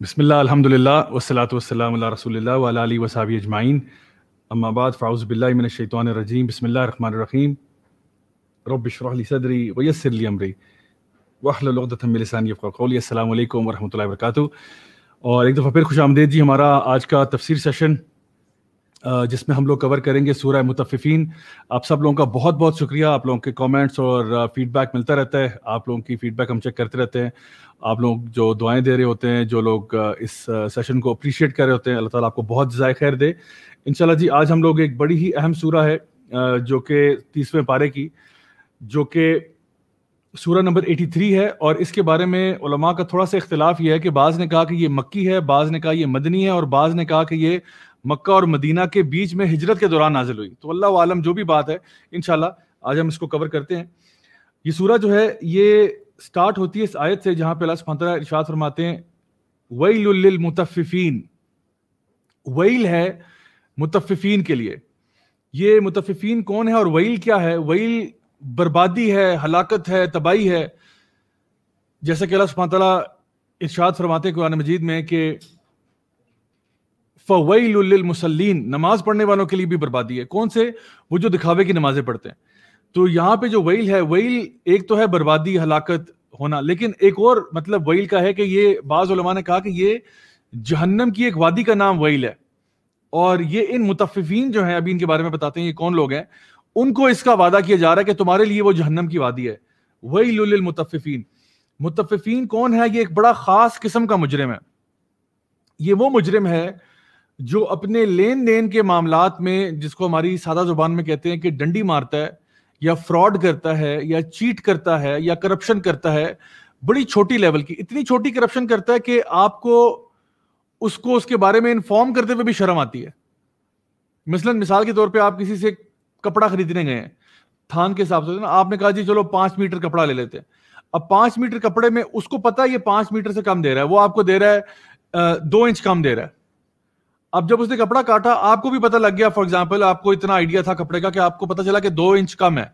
بسم الله الحمد لله والصلاة والسلام على رسول الله وعلى آله وصحبه أجمعين أما بعد فأعوذ بالله من الشيطان الرجيم بسم الله الرحمن الرحيم رب اشرح لي صدري ويسر لي أمري واحلل عقدة من لسانی يفقهوا قولي السلام علیکم ورحمة الله وبركاته اور ایک دفعہ پھر خوش آمدید جی ہمارا آج کا تفسیر سیشن जिसमें हम लोग कवर करेंगे सूरह मुतफ़िफ़ीन आप सब लोगों का बहुत बहुत शुक्रिया आप लोगों के कमेंट्स और फीडबैक मिलता रहता है आप लोगों की फीडबैक हम चेक करते रहते हैं आप लोग जो दुआएं दे रहे होते हैं जो लोग इस सेशन को अप्रिशिएट कर रहे होते हैं अल्लाह ताला आपको बहुत ज़ाय खैर दे इन जी आज हम लोग एक बड़ी ही अहम सूरह है जो कि तीसवें पारे की जो कि सूरह नंबर 83 है और इसके बारे में उलमा का थोड़ा सा इख्तलाफ यह है कि बाज़ ने कहा कि ये मक्की है बाज़ ने कहा ये मदनी है और बाज़ ने कहा कि ये मक्का और मदीना के बीच में हिजरत के दौरान नाजिल हुई तो अल्लाह आलम जो भी बात है इन आज हम इसको कवर करते हैं ये सूरह जो है ये स्टार्ट होती है इस आयत से जहां पे अल्लाह इरशाद फरमाते हैं वईल मुतफ़ीन वईल है मुतफ़ीन के लिए ये मुतफ़ीन कौन है और वईल क्या है वईल बर्बादी है हलाकत है तबाही है जैसा कि अल्लाह सुबह तला इर्शाद फरमाते हैं कुरान मजीद में कि फ़वैलमसलिन नमाज पढ़ने वालों के लिए भी बर्बादी है कौन से वो जो दिखावे की नमाजें पढ़ते हैं तो यहाँ पे जो वैल है वैल एक तो है बर्बादी हलाकत होना लेकिन एक और मतलब वैल का है कि ये बाज़ ने कहा कि ये जहन्नम की एक वादी का नाम वैल है और ये इन मुतफिफिन जो हैं अभी इनके बारे में बताते हैं ये कौन लोग हैं उनको इसका वादा किया जा रहा है कि तुम्हारे लिए वो जहन्नम की वादी है वही मुतफिफिन मुतफिफिन कौन है ये एक बड़ा खास किस्म का मुजरिम है ये वो मुजरिम है जो अपने लेन देन के मामला में जिसको हमारी सादा जुबान में कहते हैं कि डंडी मारता है या फ्रॉड करता है या चीट करता है या करप्शन करता है बड़ी छोटी लेवल की इतनी छोटी करप्शन करता है कि आपको उसको उसके बारे में इन्फॉर्म करते हुए भी शर्म आती है मिसलन मिसाल के तौर पे आप किसी से कपड़ा खरीदने गए हैं थान के हिसाब से तो ना आपने कहा जी चलो पांच मीटर कपड़ा ले लेते हैं अब पांच मीटर कपड़े में उसको पता है ये पांच मीटर से कम दे रहा है वो आपको दे रहा है दो इंच कम दे रहा है अब जब उसने कपड़ा काटा आपको भी पता लग गया फॉर एग्जाम्पल आपको इतना आइडिया था कपड़े का कि आपको पता चला कि दो इंच कम है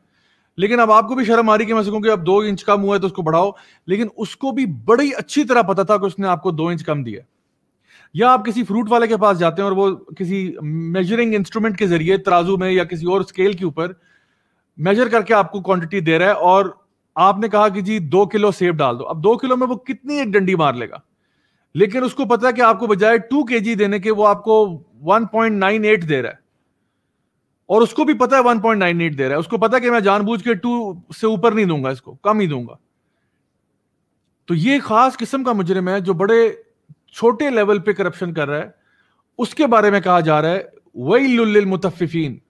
लेकिन अब आपको भी शर्म आ रही कि मैं कि अब दो इंच कम हुआ है तो उसको बढ़ाओ लेकिन उसको भी बड़ी अच्छी तरह पता था कि उसने आपको दो इंच कम दिया या आप किसी फ्रूट वाले के पास जाते हैं और वो किसी मेजरिंग इंस्ट्रूमेंट के जरिए तराजू में या किसी और स्केल के ऊपर मेजर करके आपको क्वांटिटी दे रहा है और आपने कहा कि जी दो किलो सेब डाल दो अब दो किलो में वो कितनी एक डंडी मार लेगा लेकिन उसको पता है कि आपको बजाय टू के देने के वो आपको 1.98 दे रहा है और उसको भी पता है 1.98 दे रहा है उसको पता है कि मैं जानबूझ के टू से ऊपर नहीं दूंगा इसको कम ही दूंगा तो ये खास किस्म का मुजरिम है जो बड़े छोटे लेवल पे करप्शन कर रहा है उसके बारे में कहा जा रहा है वही मुतफिफीन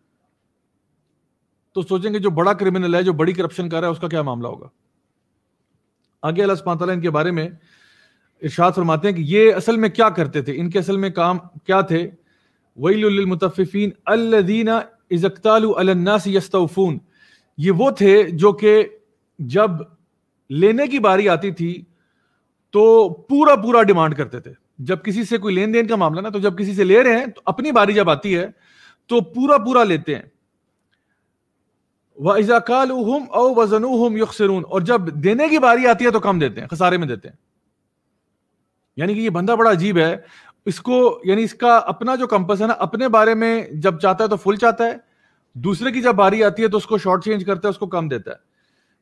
तो सोचेंगे जो बड़ा क्रिमिनल है जो बड़ी करप्शन कर रहा है उसका क्या मामला होगा आगे अल्लाह इनके बारे में इर्शाद फरमाते हैं कि ये असल में क्या करते थे इनके असल में काम क्या थे वहीफ़ीन अल्लदीना इज़कतालनास ये वो थे जो कि जब लेने की बारी आती थी तो पूरा पूरा डिमांड करते थे जब किसी से कोई लेन देन का मामला ना तो जब किसी से ले रहे हैं तो अपनी बारी जब आती है तो पूरा पूरा लेते हैं व इज़ाकाल और जब देने की बारी आती है तो कम देते हैं खसारे में देते हैं यानी कि ये बंदा बड़ा अजीब है इसको यानी इसका अपना जो कंपस है ना अपने बारे में जब चाहता है तो फुल चाहता है दूसरे की जब बारी आती है तो उसको शॉर्ट चेंज करता है उसको कम देता है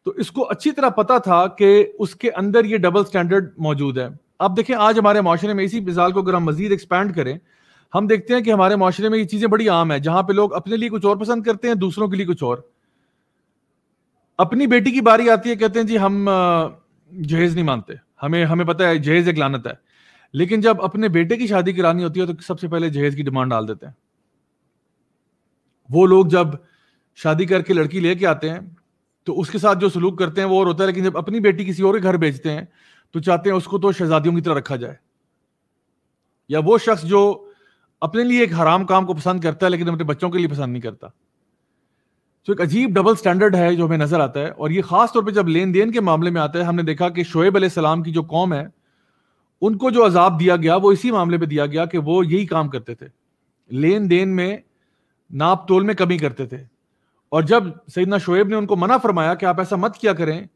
तो इसको अच्छी तरह पता था कि उसके अंदर ये डबल स्टैंडर्ड मौजूद है आप देखें आज हमारे माशरे में इसी मिसाल को अगर हम मजीद एक्सपैंड करें हम देखते हैं कि हमारे माशरे में ये चीज़ें बड़ी आम है जहां पे लोग अपने लिए कुछ और पसंद करते हैं दूसरों के लिए कुछ और अपनी बेटी की बारी आती है कहते हैं जी हम जहेज नहीं मानते हमें हमें पता है जहेज एक लानत है लेकिन जब अपने बेटे की शादी करानी होती है तो सबसे पहले जहेज की डिमांड डाल देते हैं वो लोग जब शादी करके लड़की लेके आते हैं तो उसके साथ जो सलूक करते हैं वो और होता है लेकिन जब अपनी बेटी किसी और के घर भेजते हैं तो चाहते हैं उसको तो शहजादियों की तरह रखा जाए या वो शख्स जो अपने लिए एक हराम काम को पसंद करता है लेकिन अपने बच्चों के लिए पसंद नहीं करता तो एक अजीब डबल स्टैंडर्ड है जो हमें नजर आता है और ये खास तौर पे जब लेन देन के मामले में आता है हमने देखा कि शोएब सलाम की जो कौम है उनको जो अजाब दिया गया वो इसी मामले पे दिया गया कि वो यही काम करते थे लेन देन में नाप तोल में कमी करते थे और जब सईदना शोएब ने उनको मना फरमाया कि आप ऐसा मत किया करें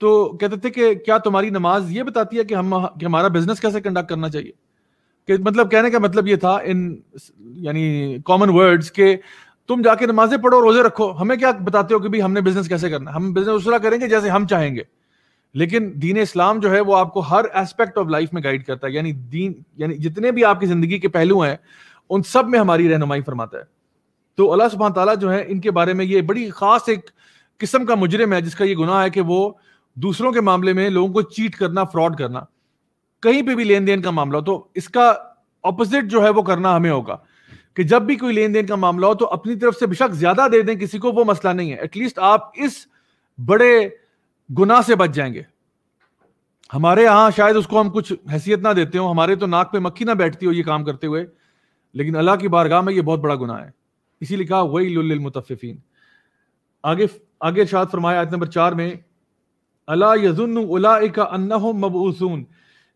तो कहते थे कि क्या तुम्हारी नमाज ये बताती है कि हम कि हमारा बिजनेस कैसे कंडक्ट करना चाहिए कि मतलब कहने का मतलब ये था इन यानी कॉमन वर्ड्स के तुम जाके नमाजें पढ़ो रोजे रखो हमें क्या बताते हो कि भाई हमने बिजनेस कैसे करना हम बिजनेस उस तरह करेंगे जैसे हम चाहेंगे लेकिन दीन इस्लाम जो है वो आपको हर एस्पेक्ट ऑफ लाइफ में गाइड करता है यानी दीन यानी जितने भी आपकी ज़िंदगी के पहलू हैं उन सब में हमारी रहनुमाई फरमाता है तो अल्लाह सुबह तला जो है इनके बारे में ये बड़ी ख़ास एक किस्म का मुजरिम है जिसका ये गुनाह है कि वो दूसरों के मामले में लोगों को चीट करना फ्रॉड करना कहीं पे भी लेन देन का मामला हो तो इसका अपोजिट जो है वो करना हमें होगा कि जब भी कोई लेन देन का मामला हो तो अपनी तरफ से बेशक ज्यादा दे दें किसी को वो मसला नहीं है एटलीस्ट आप इस बड़े गुनाह से बच जाएंगे हमारे यहां शायद उसको हम कुछ हैसियत ना देते हो हमारे तो नाक पे मक्खी ना बैठती हो ये काम करते हुए लेकिन अल्लाह की बारगाह में ये बहुत बड़ा गुनाह है इसीलिए कहा वही लुलमतफ़ीन आगे आगे शायद फरमाया आयत नंबर चार में अला यजुन उला अन्नहुम मबूसून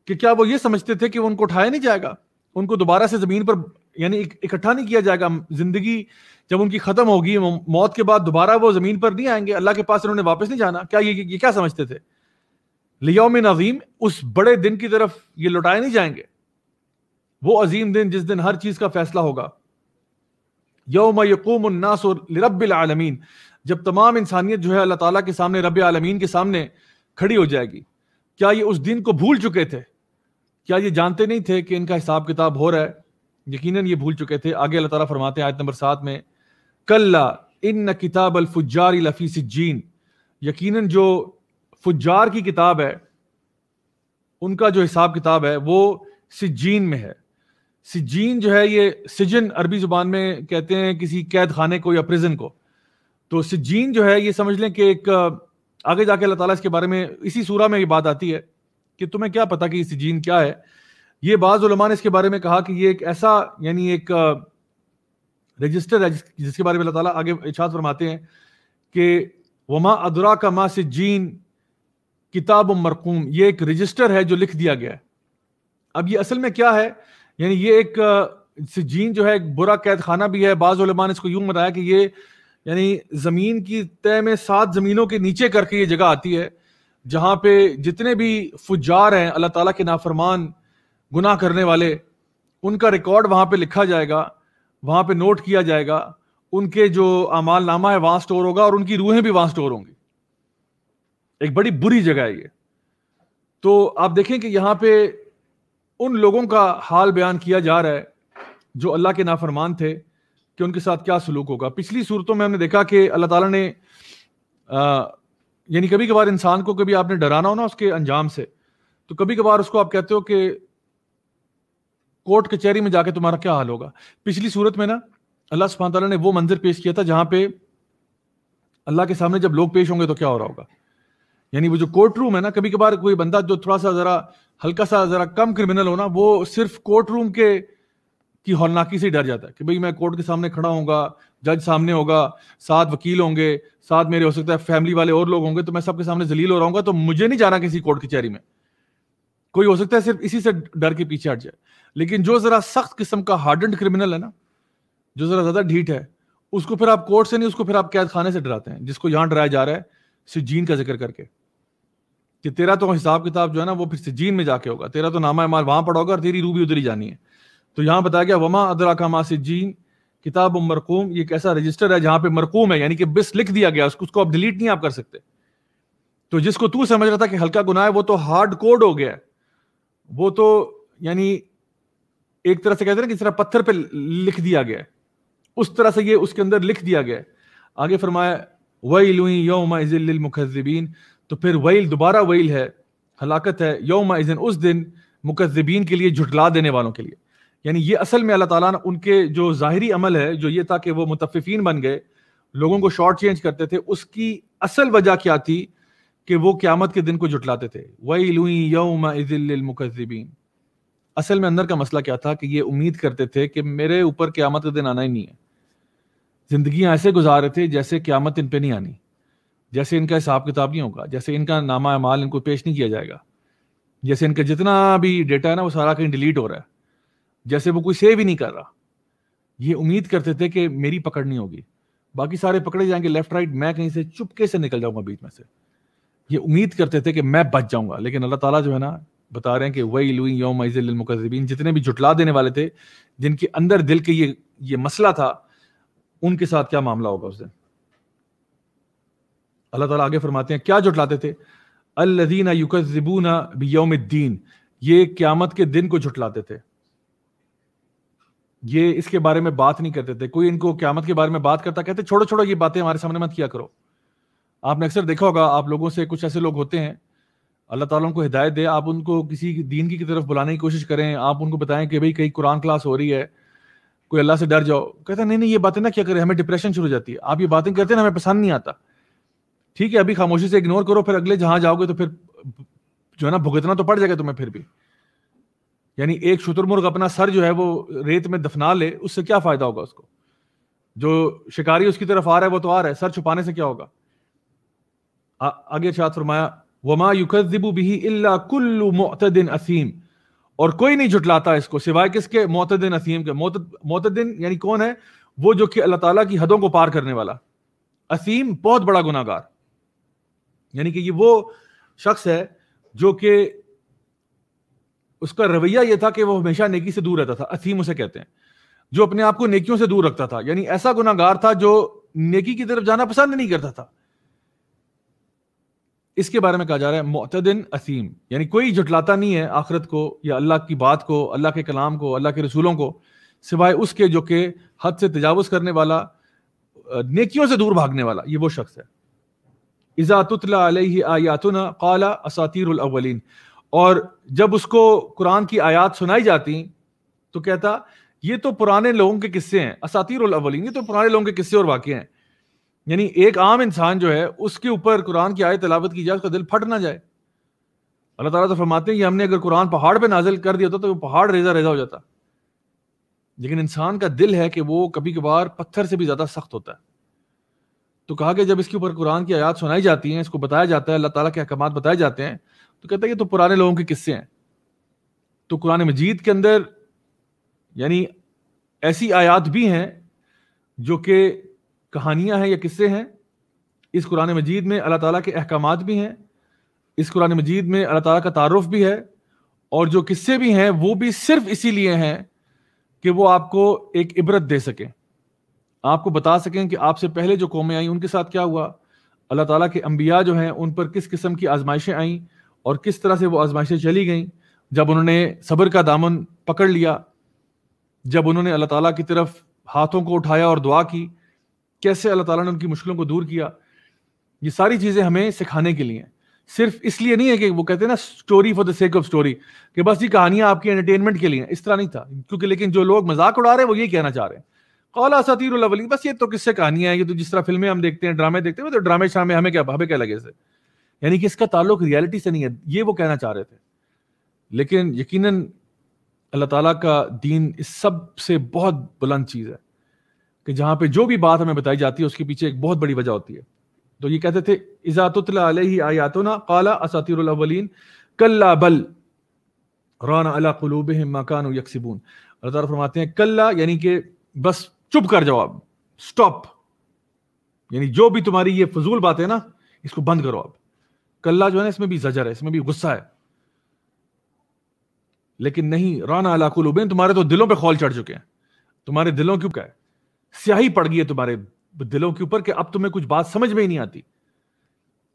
कि क्या वो ये समझते थे कि उनको उठाया नहीं जाएगा उनको दोबारा से ज़मीन पर यानी इकट्ठा नहीं किया जाएगा जिंदगी जब उनकी खत्म होगी मौत के बाद दोबारा वो जमीन पर नहीं आएंगे अल्लाह के पास उन्होंने वापस नहीं जाना क्या ये ये क्या समझते थे लियोम नजीम उस बड़े दिन की तरफ ये लौटाए नहीं जाएंगे वो अजीम दिन जिस दिन हर चीज का फैसला होगा यौम यकूम आलमीन जब तमाम इंसानियत जो है अल्लाह ताला के सामने रब आलमीन के सामने खड़ी हो जाएगी क्या ये उस दिन को भूल चुके थे क्या ये जानते नहीं थे कि इनका हिसाब किताब हो रहा है यकीनन ये भूल चुके थे आगे अल्लाह ताला फरमाते हैं आयत नंबर सात में कल्ला इन किताब अल फुजार लफ़ी जीन यकीनन जो फुजार की किताब है उनका जो हिसाब किताब है वो सिजीन में है सिजीन जो है ये सिजन अरबी ज़ुबान में कहते हैं किसी कैद खाने को या प्रिजन को तो सिजीन जो है ये समझ लें कि एक आगे जाके अल्लाह ताला इसके बारे में इसी सूरा में ये बात आती है कि तुम्हें क्या पता कि सिजीन क्या है ये बाज़ ने इसके बारे में कहा कि ये एक ऐसा यानी एक रजिस्टर है जिस, जिसके बारे में अल्लाह ताला आगे इशात फरमाते हैं कि वमा अदरा का माँ से जीन किताब मरकूम ये एक रजिस्टर है जो लिख दिया गया है अब ये असल में क्या है यानी ये एक जीन जो है एक बुरा कैद खाना भी है बाज़ ने इसको यूं बताया कि ये यानी ज़मीन की तय में सात ज़मीनों के नीचे करके ये जगह आती है जहां पे जितने भी फुजार हैं अल्लाह ताला के नाफरमान गुनाह करने वाले उनका रिकॉर्ड वहाँ पे लिखा जाएगा वहाँ पे नोट किया जाएगा उनके जो अमाल नामा है वहाँ स्टोर होगा और उनकी रूहें भी वहाँ स्टोर होंगी एक बड़ी बुरी जगह है ये तो आप देखें कि यहाँ पे उन लोगों का हाल बयान किया जा रहा है जो अल्लाह के नाफरमान थे कि उनके साथ क्या सलूक होगा पिछली सूरतों में हमने देखा कि अल्लाह ताला ने यानी कभी कभार इंसान को कभी आपने डराना हो ना उसके अंजाम से तो कभी कभार उसको आप कहते हो कि कोर्ट कचहरी में जाके तुम्हारा क्या हाल होगा पिछली सूरत में ना अल्लाह सुबहान तला ने वो मंजर पेश किया था जहां पे अल्लाह के सामने जब लोग पेश होंगे तो क्या हो रहा होगा यानी वो जो कोर्ट रूम है ना कभी कभार कोई बंदा जो थोड़ा सा जरा हल्का सा जरा कम क्रिमिनल हो ना वो सिर्फ कोर्ट रूम के की हौलनाकी से डर जाता है कि भाई मैं कोर्ट के सामने खड़ा होऊंगा जज सामने होगा साथ वकील होंगे साथ मेरे हो सकता है फैमिली वाले और लोग होंगे तो मैं सबके सामने जलील हो रहा हूँ तो मुझे नहीं जाना किसी कोर्ट कचहरी में कोई हो सकता है सिर्फ इसी से डर के पीछे हट जाए लेकिन जो जरा सख्त किस्म का हार्डेंड क्रिमिनल है ना जो जरा ज्यादा ढीट है उसको फिर आप कोर्ट से नहीं उसको फिर आप कैद खाने से डराते हैं जिसको यहां डराया जा रहा है सिजीन का जिक्र करके कि तेरा तो हिसाब किताब जो है ना वो फिर सिजीन में जाके होगा तेरा तो नामा इमाल वहां पड़ा होगा और तेरी रूबी उधर ही जानी है तो यहां बताया गया वमा अदरा का मा सिजीन किताब मरकूम ये कैसा रजिस्टर है जहां पे मरकूम है यानी कि बिस लिख दिया गया उसको उसको आप डिलीट नहीं आप कर सकते तो जिसको तू समझ रहा था कि हल्का गुनाह है वो तो हार्ड कोड हो गया वो तो यानी एक तरह से कहते हैं ना कि तरह पत्थर पे लिख दिया गया है उस तरह से ये उसके अंदर लिख दिया गया है आगे फरमाया वही लुई योम मुखजबीन तो फिर वही दोबारा वही है हलाकत है योम इजन उस दिन मुकजबिन के लिए झुटला देने वालों के लिए यानी ये असल में अल्लाह ताला ने उनके जो ज़ाहरी अमल है जो ये था कि वो मुतफ़िन बन गए लोगों को शॉर्ट चेंज करते थे उसकी असल वजह क्या थी कि वो क़्यामत के दिन को जुटलाते थे वही लुई योम मुकजबिन असल में अंदर का मसला क्या था कि ये उम्मीद करते थे कि मेरे ऊपर क्यामत का दिन आना ही नहीं है ज़िंदगी ऐसे गुजार रहे थे जैसे क्यामत इन पर नहीं आनी जैसे इनका हिसाब किताब नहीं होगा जैसे इनका नामा अमाल इनको पेश नहीं किया जाएगा जैसे इनका जितना भी डेटा है ना वो सारा कहीं डिलीट हो रहा है जैसे वो कोई सेव ही नहीं कर रहा ये उम्मीद करते थे कि मेरी पकड़ नहीं होगी बाकी सारे पकड़े जाएंगे लेफ्ट राइट मैं कहीं से चुपके से निकल जाऊंगा बीच में से ये उम्मीद करते थे कि मैं बच जाऊंगा लेकिन अल्लाह ताला जो है ना बता रहे हैं कि वही लुई योम मुकजबिन जितने भी जुटला देने वाले थे जिनके अंदर दिल के ये ये मसला था उनके साथ क्या मामला होगा उस दिन अल्लाह ताला आगे फरमाते हैं क्या जुटलाते थे अल्लदीन युकजबून दीन ये क्यामत के दिन को जुटलाते थे ये इसके बारे में बात नहीं करते थे कोई इनको क्यामत के बारे में बात करता कहते छोड़ो छोड़ो ये बातें हमारे सामने मत किया करो आपने अक्सर देखा होगा आप लोगों से कुछ ऐसे लोग होते हैं अल्लाह ताला उनको हिदायत दे आप उनको किसी दीन की तरफ बुलाने की कोशिश करें आप उनको बताएं कि भाई कहीं कुरान क्लास हो रही है कोई अल्लाह से डर जाओ हैं नहीं नहीं ये बातें ना क्या करें हमें डिप्रेशन शुरू हो जाती है आप ये बातें करते ना हमें पसंद नहीं आता ठीक है अभी खामोशी से इग्नोर करो फिर अगले जहां जाओगे तो फिर जो है ना भुगतना तो पड़ जाएगा तुम्हें फिर भी यानी एक शुतुरमुर्ग अपना सर जो है वो रेत में दफना ले उससे क्या फायदा होगा उसको जो शिकारी उसकी तरफ आ रहा है वो तो आ रहा है सर छुपाने से क्या होगा आ, आगे छात्र फरमाया वमा युकबू बिही इल्ला कुल्लु मोतदिन असीम और कोई नहीं जुटलाता इसको सिवाय किसके मोतदिन असीम के मोतदिन यानी कौन है वो जो कि अल्लाह ताला की हदों को पार करने वाला असीम बहुत बड़ा गुनागार यानी कि ये वो शख्स है जो कि उसका रवैया ये था कि वो हमेशा नेकी से दूर रहता था असीम उसे कहते हैं जो अपने आप को नेकियों से दूर रखता था यानी ऐसा गुनागार था जो नेकी की तरफ जाना पसंद नहीं करता था इसके बारे में कहा जा रहा है मोतदिन असीम यानी कोई जुटलाता नहीं है आखरत को या अल्लाह की बात को अल्लाह के कलाम को अल्लाह के रसूलों को सिवाय उसके जो कि हद से तजावज़ करने वाला नेकियों से दूर भागने वाला ये वो शख्स है इज़ातला आयातुना काला असातिरवलिन और जब उसको कुरान की आयात सुनाई जाती तो कहता ये तो पुराने लोगों के किस्से हैं असातिरवलिन ये तो पुराने लोगों के किस्से और वाक़े हैं यानी एक आम इंसान जो है उसके ऊपर कुरान की आय तलावत की जाए उसका दिल फट ना जाए अल्लाह ताला तो फरमाते हैं कि हमने अगर कुरान पहाड़ पे नाजिल कर दिया होता तो वो पहाड़ रेजा रेजा हो जाता लेकिन इंसान का दिल है कि वो कभी कभार पत्थर से भी ज़्यादा सख्त होता है तो कहा कि जब इसके ऊपर कुरान की आयात सुनाई जाती है इसको बताया जाता है अल्लाह ताला के अहकाम बताए जाते हैं तो कहते हैं ये तो पुराने लोगों के किस्से हैं तो कुरान मजीद के अंदर यानी ऐसी आयात भी हैं जो कि कहानियां हैं या किस्से हैं इस कुरान मजीद में अल्लाह ताला के अहकाम भी हैं इस कुरान मजीद में अल्लाह ताला का तारफ़ भी है और जो किस्से भी हैं वो भी सिर्फ इसीलिए हैं कि वो आपको एक इबरत दे सकें आपको बता सकें कि आपसे पहले जो कौमें आई उनके साथ क्या हुआ अल्लाह ताला के अम्बिया जो हैं उन पर किस किस्म की आजमाइशें आईं और किस तरह से वो आजमाइशें चली गईं जब उन्होंने सब्र का दामन पकड़ लिया जब उन्होंने अल्लाह ताला की तरफ हाथों को उठाया और दुआ की कैसे अल्लाह ताला ने उनकी मुश्किलों को दूर किया ये सारी चीज़ें हमें सिखाने के लिए सिर्फ इसलिए नहीं है कि वो कहते हैं ना story for the sake of story कि बस ये कहानियां आपकी एंटरटेनमेंट के लिए इस तरह नहीं था क्योंकि लेकिन जो लोग मजाक उड़ा रहे हैं वो ये कहना चाह रहे हैं कौला सतीरवली बस ये तो किससे कहानियां हैं ये तो जिस तरह फिल्में हम देखते हैं ड्रामे देखते हैं तो ड्रामे शामे हमें क्या हमें क्या लगे इसे यानी कि इसका ताल्लुक रियलिटी से नहीं है ये वो कहना चाह रहे थे लेकिन यकीनन अल्लाह ताला का दीन इस सब से बहुत बुलंद चीज़ है कि जहां पे जो भी बात हमें बताई जाती है उसके पीछे एक बहुत बड़ी वजह होती है तो ये कहते थे आयातो ना काला कल्ला बल राना अला कलूब मकान यकसिबून अल्लाह फरमाते हैं कल्ला यानी कि बस चुप कर जाओ आप स्टॉप यानी जो भी तुम्हारी ये फजूल बात है ना इसको बंद करो आप कल्ला जो है ना इसमें भी जजर है इसमें भी गुस्सा है लेकिन नहीं राना अला तुम्हारे तो दिलों पर खौल चढ़ चुके हैं तुम्हारे दिलों क्यों क्या है स्याही पड़ गई है तुम्हारे दिलों के ऊपर कि अब तुम्हें कुछ बात समझ में ही नहीं आती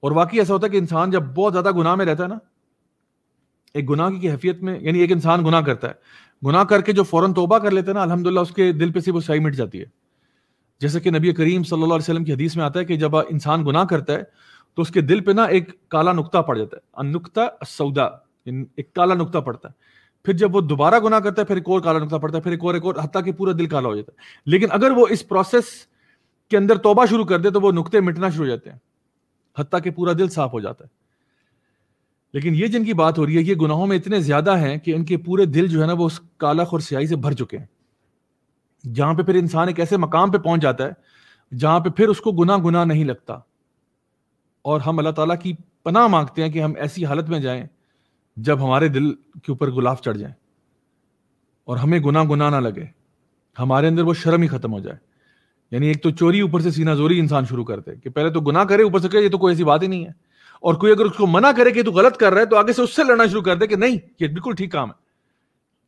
और वाकई ऐसा होता है कि इंसान जब बहुत ज्यादा गुनाह में रहता है ना एक गुनाह की हैफियत में यानी एक इंसान गुनाह करता है गुनाह करके जो फौरन तोबा कर लेता है ना अलहमदुल्ला उसके दिल पे से वो स्याही मिट जाती है जैसे कि नबी करीम सल्लल्लाहु अलैहि वसल्लम की हदीस में आता है कि जब इंसान गुनाह करता है तो उसके दिल पे ना एक काला नुकता पड़ जाता है नुकता सौदा एक काला नुकता पड़ता है फिर जब वो दोबारा गुना करता है फिर एक और काला नुकता पड़ता है फिर एक और एक और हत्या कि पूरा दिल काला हो जाता है लेकिन अगर वो इस प्रोसेस के अंदर तोबा शुरू कर दे तो वो नुकते मिटना शुरू हो जाते हैं हत्या के पूरा दिल साफ हो जाता है लेकिन ये जिनकी बात हो रही है ये गुनाहों में इतने ज्यादा हैं कि इनके पूरे दिल जो है ना वो उस काला और स्याही से भर चुके हैं जहां पे फिर इंसान एक ऐसे मकाम पे पहुंच जाता है जहां पे फिर उसको गुना गुना नहीं लगता और हम अल्लाह ताला की पनाह मांगते हैं कि हम ऐसी हालत में जाएं जब हमारे दिल के ऊपर गुलाब चढ़ जाए और हमें गुना गुना ना लगे हमारे अंदर वो शर्म ही खत्म हो जाए यानी एक तो चोरी ऊपर से सीना जोरी इंसान शुरू कर दे कि पहले तो गुना करे ऊपर से कहे ये तो कोई ऐसी बात ही नहीं है और कोई अगर उसको मना करे कि तू गलत कर रहा है तो आगे से उससे लड़ना शुरू कर दे कि नहीं ये बिल्कुल ठीक काम है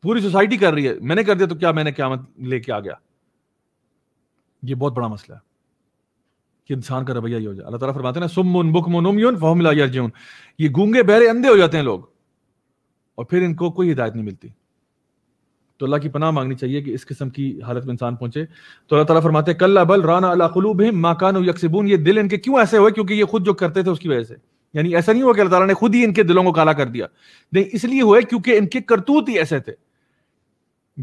पूरी सोसाइटी कर रही है मैंने कर दिया तो क्या मैंने क्या मत लेके आ गया ये बहुत बड़ा मसला है कि इंसान का रवैया ही हो जाए अल्लाह तला फरमाते हैं ना सुमुन बुक मुन उम यून यरजून ये गूंगे बहरे अंधे हो जाते हैं लोग और फिर इनको कोई हिदायत नहीं मिलती तो अल्लाह की पनाह मांगनी चाहिए कि इस किस्म की हालत में इंसान पहुंचे तो अल्लाह ताला फरमाते कल्ला बल राना अला कलूब माकान यकसबून ये दिल इनके क्यों ऐसे हुए क्योंकि ये खुद जो करते थे उसकी वजह से यानी ऐसा नहीं हुआ कि अल्लाह ताला ने खुद ही इनके दिलों को काला कर दिया नहीं इसलिए हुए क्योंकि इनके करतूत ही ऐसे थे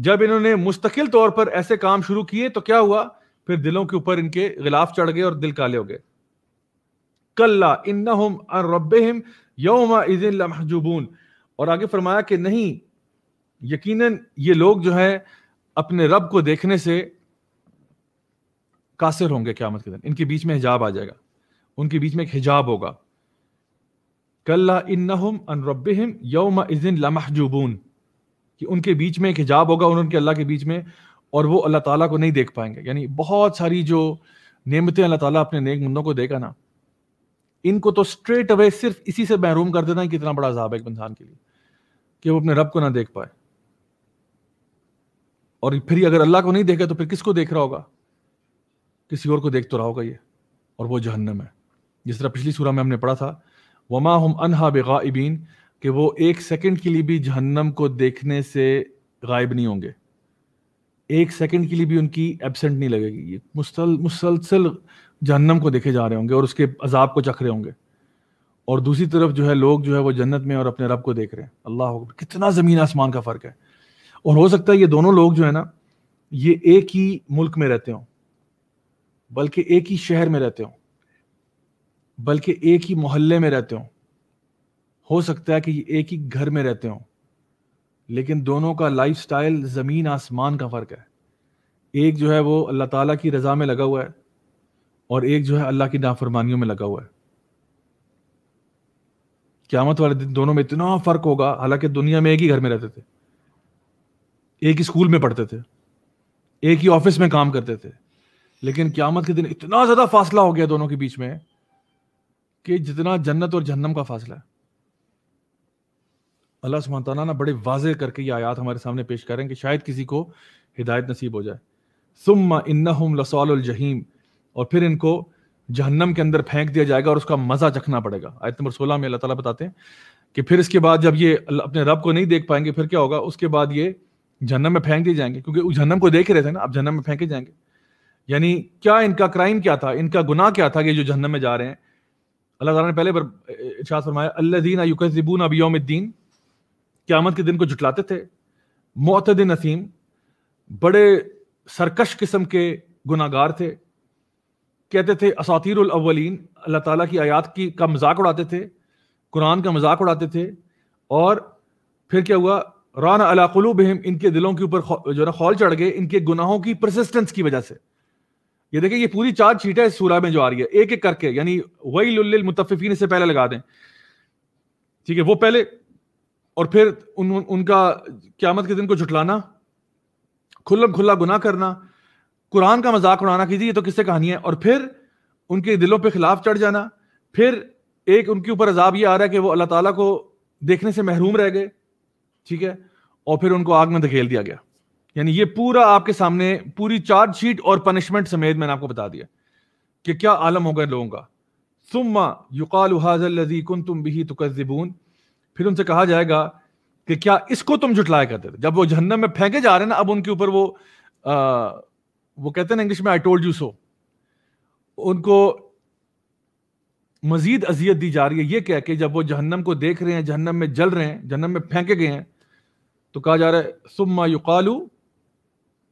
जब इन्होंने मुस्तकिल तौर पर ऐसे काम शुरू किए तो क्या हुआ फिर दिलों के ऊपर इनके गिलाफ चढ़ गए और दिल काले हो गए कल्ला इन रब यौमा इजिन लमहजूबून और आगे फरमाया कि नहीं यकीनन ये लोग जो है अपने रब को देखने से कासिर होंगे क्यामत के दिन इनके बीच में हिजाब आ जाएगा उनके बीच में एक हिजाब होगा कल्ला इन्नहुम अन रब्बिहिम यौम इज़िन लमहजूबून कि उनके बीच में एक हिजाब होगा उनके अल्लाह के बीच में और वो अल्लाह ताला को नहीं देख पाएंगे यानी बहुत सारी जो नियमतें अल्लाह ताला अपने नेक बंदों को देगा ना इनको तो स्ट्रेट अवे सिर्फ इसी से महरूम कर देना कितना बड़ा अजाब है एक इंसान के लिए कि वो अपने रब को ना देख पाए और फिर अगर अल्लाह को नहीं देखा तो फिर किसको देख रहा होगा किसी और को देख तो रहा होगा ये और वो जहन्नम है जिस तरह पिछली सूरह में हमने पढ़ा था वमा हम अनहा बेगाबिन कि वो एक सेकंड के लिए भी जहन्नम को देखने से गायब नहीं होंगे एक सेकंड के लिए भी उनकी एबसेंट नहीं लगेगी ये मुसल मुसलसल जहन्नम को देखे जा रहे होंगे और उसके अजाब को चख रहे होंगे और दूसरी तरफ जो है लोग जो है वो जन्नत में और अपने रब को देख रहे हैं अल्लाह कितना ज़मीन आसमान का फ़र्क है और हो सकता है ये दोनों लोग जो है ना ये एक ही मुल्क में रहते हों बल्कि एक ही शहर में रहते हों बल्कि एक ही मोहल्ले में रहते हों हो सकता है कि ये एक ही घर में रहते हों लेकिन दोनों का लाइफ स्टाइल ज़मीन आसमान का फ़र्क है एक जो है वो अल्लाह ताला की रज़ा में लगा हुआ है और एक जो है अल्लाह की नाफरमानियों में लगा हुआ है क्यामत वाले दिन दोनों में इतना फर्क होगा हालांकि दुनिया में एक ही घर में रहते थे एक ही स्कूल में पढ़ते थे एक ही ऑफिस में काम करते थे लेकिन क्यामत के दिन इतना ज़्यादा फासला हो गया दोनों के बीच में कि जितना जन्नत और जहन्नम का फासला है अल्लाह सुबहाना ना बड़े वाजे करके ये आयात हमारे सामने पेश करें कि शायद किसी को हिदायत नसीब हो जाए सुम इन्ना हम लसौल जहीम और फिर इनको जहन्नम के अंदर फेंक दिया जाएगा और उसका मजा चखना पड़ेगा आयत नंबर सोलह में अल्लाह ताला बताते हैं कि फिर इसके बाद जब ये अपने रब को नहीं देख पाएंगे फिर क्या होगा उसके बाद ये जहन्नम में फेंक दिए जाएंगे क्योंकि जहन्नम को देख रहे थे ना अब जहन्नम में फेंके जाएंगे यानी क्या इनका क्राइम क्या था इनका गुनाह क्या था कि जो जहन्नम में जा रहे हैं अल्लाह ताला ने पहले पर अब फरमाया दीन युकबून अब क्यामत के दिन को जुटलाते थे मोतद नसीम बड़े सरकश किस्म के गुनागार थे कहते थे असातिर अव्वलीन अल्लाह ताला की आयात की का मजाक उड़ाते थे कुरान का मजाक उड़ाते थे और फिर क्या हुआ रान बहम इनके दिलों के ऊपर जो है ना खौल चढ़ गए इनके गुनाहों की प्रसिस्टेंस की वजह से ये देखिए ये पूरी चार छीटें इस सूरा में जो आ रही है एक एक करके यानी वही मुतफ़ीन से पहले लगा दें ठीक है वो पहले और फिर उन, उनका क्यामत के दिन को झुटलाना खुल्लम खुल्ला गुनाह करना कुरान का मजाक उड़ाना कीजिए ये तो किससे कहानी है और फिर उनके दिलों पर खिलाफ चढ़ जाना फिर एक उनके ऊपर अजाब ये आ रहा है कि वो अल्लाह ताला को देखने से महरूम रह गए ठीक है और फिर उनको आग में धकेल दिया गया यानी ये पूरा आपके सामने पूरी चार्जशीट और पनिशमेंट समेत मैंने आपको बता दिया कि क्या आलम हो गए लोगों का सुम्मा युकाल हाजल्लजी तुम भी तुकजबून फिर उनसे कहा जाएगा कि क्या इसको तुम जुटलाया करते थे जब वो जहन्नम में फेंके जा रहे हैं ना अब उनके ऊपर वो आ, वो कहते हैं ना इंग्लिश में आई टोल्ड यू सो उनको मजीद अजियत दी जा रही है ये कह के जब वो जहन्नम को देख रहे हैं जहन्नम में जल रहे हैं जहन्नम में फेंके गए हैं तो कहा जा रहा है सुम्मा युकालू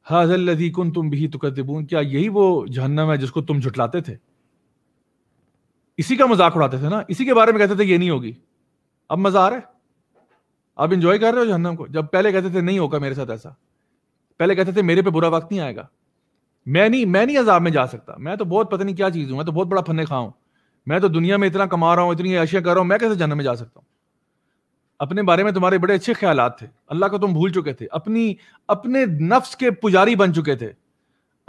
हाजल्लदी तुम भी तुकदबून क्या यही वो जहन्नम है जिसको तुम झुटलाते थे इसी का मजाक उड़ाते थे ना इसी के बारे में कहते थे ये नहीं होगी अब मजा आ रहा है आप इंजॉय कर रहे हो जहन्नम को जब पहले कहते थे नहीं होगा मेरे साथ ऐसा पहले कहते थे मेरे पे बुरा वक्त नहीं आएगा मैं नहीं मैं नहीं अजाब में जा सकता मैं तो बहुत पता नहीं क्या चीज़ हूँ मैं तो बहुत बड़ा फन्ने खाऊं मैं तो दुनिया में इतना कमा रहा हूँ इतनी अशिया कर रहा हूं मैं कैसे जन्म में जा सकता हूँ अपने बारे में तुम्हारे बड़े अच्छे ख्याल थे अल्लाह को तुम भूल चुके थे अपनी अपने नफ्स के पुजारी बन चुके थे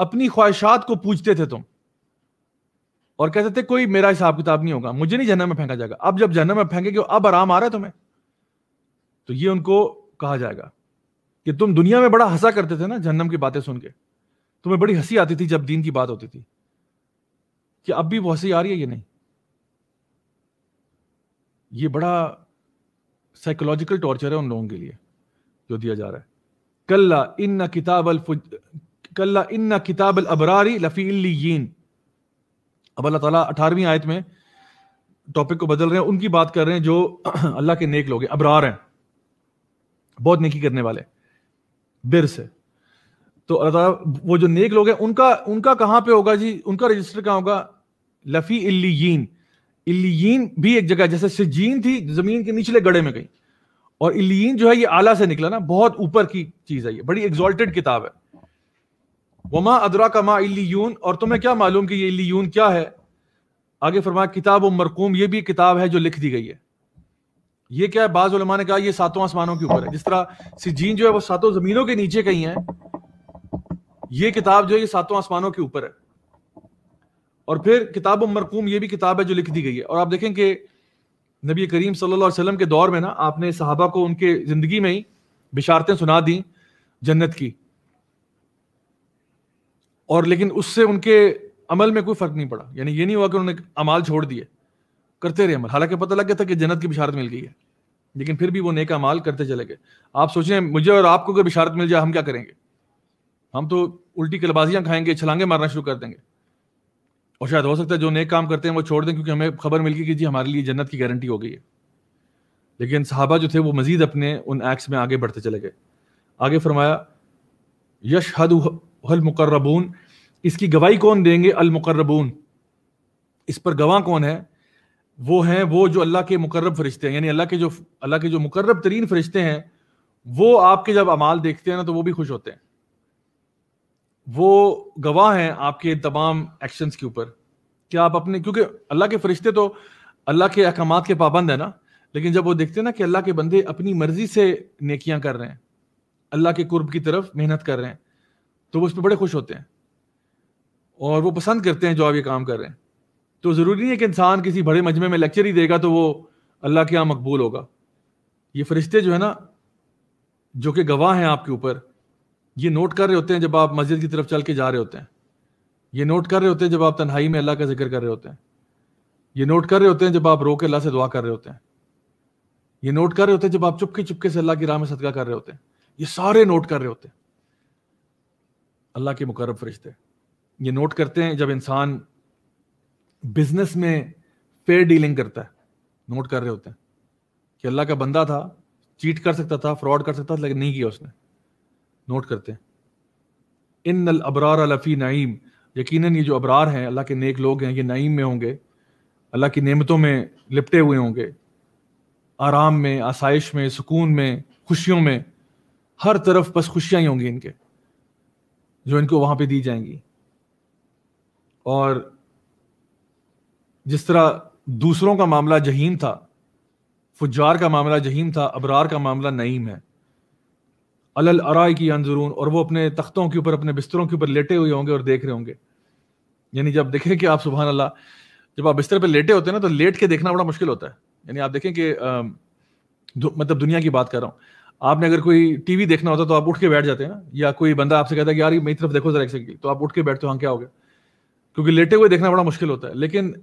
अपनी ख्वाहिशात को पूछते थे तुम और कहते थे कोई मेरा हिसाब किताब नहीं होगा मुझे नहीं जन्म में फेंका जाएगा अब जब जन्म में फेंकेंगे अब आराम आ रहा है तुम्हें तो ये उनको कहा जाएगा कि तुम दुनिया में बड़ा हंसा करते थे ना जन्म की बातें सुन के तुम्हें बड़ी हंसी आती थी जब दीन की बात होती थी कि अब भी वो हंसी आ रही है ये नहीं ये बड़ा साइकोलॉजिकल टॉर्चर है उन लोगों के लिए जो दिया जा रहा है कल्ला इन्ना किताब अल कल्ला इन्ना किताब अल अबरारी लफी अब अल्लाह ताला अठारहवीं आयत में टॉपिक को बदल रहे हैं उनकी बात कर रहे हैं जो अल्लाह के नेक लोग हैं अबरार हैं बहुत नेकी करने वाले बिर से तो अल्लाह वो जो नेक लोग हैं उनका उनका कहाँ पे होगा जी उनका रजिस्टर कहाँ होगा लफी इल्लीन इल्लीन भी एक जगह जैसे सिजीन थी जमीन के निचले गड़े में गई और इल्लीन जो है ये आला से निकला ना बहुत ऊपर की चीज है ये बड़ी एग्जॉल्टेड किताब है वमा अदरा का माँ इल्लीन और तुम्हें क्या मालूम कि ये इल्लीन क्या है आगे फरमाया किताब व मरकूम ये भी किताब है जो लिख दी गई है ये क्या है बाज ने कहा ये सातों आसमानों के ऊपर है जिस तरह सिजीन जो है वो सातों जमीनों के नीचे कहीं है ये किताब जो ये सातों आसमानों के ऊपर है और फिर किताब मरकूम ये भी किताब है जो लिख दी गई है और आप देखें कि नबी करीम सल्लल्लाहु अलैहि वसल्लम के दौर में ना आपने साहबा को उनके ज़िंदगी में ही बिशारतें सुना दी जन्नत की और लेकिन उससे उनके अमल में कोई फ़र्क नहीं पड़ा यानी ये नहीं हुआ कि उन्होंने अमाल छोड़ दिए करते रहे अमल हालांकि पता लग गया था कि जन्नत की बिशारत मिल गई है लेकिन फिर भी वो नेक अमाल करते चले गए आप सोचें मुझे और आपको अगर बिशारत मिल जाए हम क्या करेंगे हम तो उल्टी कलबाजियां खाएंगे छलांगे मारना शुरू कर देंगे और शायद हो सकता है जो नेक काम करते हैं वो छोड़ दें क्योंकि हमें खबर मिल गई कि जी हमारे लिए जन्नत की गारंटी हो गई है लेकिन साहबा जो थे वो मजीद अपने उन एक्ट्स में आगे बढ़ते चले गए आगे फरमाया यश हद मुकर्रबून इसकी गवाही कौन देंगे मुकर्रबून इस पर गवाह कौन है वो हैं वो जो अल्लाह के मुकर्रब फरिश्ते हैं यानी अल्लाह के जो अल्लाह के जो मुकर्रब तरीन फरिश्ते हैं वो आपके जब अमाल देखते हैं ना तो वो भी खुश होते हैं वो गवाह हैं आपके तमाम एक्शंस के ऊपर क्या आप अपने क्योंकि अल्लाह के फरिश्ते तो अल्लाह के अहकाम के पाबंद है ना लेकिन जब वो देखते हैं ना कि अल्लाह के बंदे अपनी मर्जी से नेकियां कर रहे हैं अल्लाह के कुर्ब की तरफ मेहनत कर रहे हैं तो वो उस पर बड़े खुश होते हैं और वो पसंद करते हैं जो आप ये काम कर रहे हैं तो ज़रूरी नहीं है कि इंसान किसी बड़े मजमे में लेक्चर ही देगा तो वो अल्लाह के यहाँ मकबूल होगा ये फरिश्ते जो है ना जो कि गवाह हैं आपके ऊपर ये नोट कर रहे होते हैं जब आप मस्जिद की तरफ चल के जा रहे होते हैं ये नोट कर रहे होते हैं जब आप तन्हाई में अल्लाह का जिक्र कर रहे होते हैं ये नोट कर रहे होते हैं जब आप रो के अल्लाह से दुआ कर रहे होते हैं ये नोट कर रहे होते हैं जब आप चुपके चुपके से अल्लाह की राह में सदका कर रहे होते हैं ये सारे नोट कर रहे होते हैं अल्लाह के मुकरब फरिश्ते ये नोट करते हैं जब इंसान बिजनेस में फेयर डीलिंग करता है नोट कर रहे होते हैं कि अल्लाह का बंदा था चीट कर सकता था फ्रॉड कर सकता था लेकिन नहीं किया उसने नोट करते हैं इन नल अबरार लफ़ी नईम यकीनन ये जो अबरार हैं अल्लाह के नेक लोग हैं ये नईम में होंगे अल्लाह की नेमतों में लिपटे हुए होंगे आराम में आसाइश में सुकून में खुशियों में हर तरफ बस खुशियाँ ही होंगी इनके जो इनको वहाँ पर दी जाएंगी और जिस तरह दूसरों का मामला जहीम था फुजार का मामला जहीम था अबरार का मामला नईम है अलल अराय की अंजरून और वो अपने तख्तों के ऊपर अपने बिस्तरों के ऊपर लेटे हुए होंगे और देख रहे होंगे यानी जब देखें कि आप सुबह अल्लाह जब आप बिस्तर पर लेटे होते हैं ना तो लेट के देखना बड़ा मुश्किल होता है यानी आप देखें कि मतलब दुनिया की बात कर रहा हूँ आपने अगर कोई टीवी देखना होता तो आप उठ के बैठ जाते हैं ना या कोई बंदा आपसे कहता है कि यार मेरी तरफ देखो जरा एक तो आप उठ के बैठते हो हाँ क्या हो गया क्योंकि लेटे हुए देखना बड़ा मुश्किल होता है लेकिन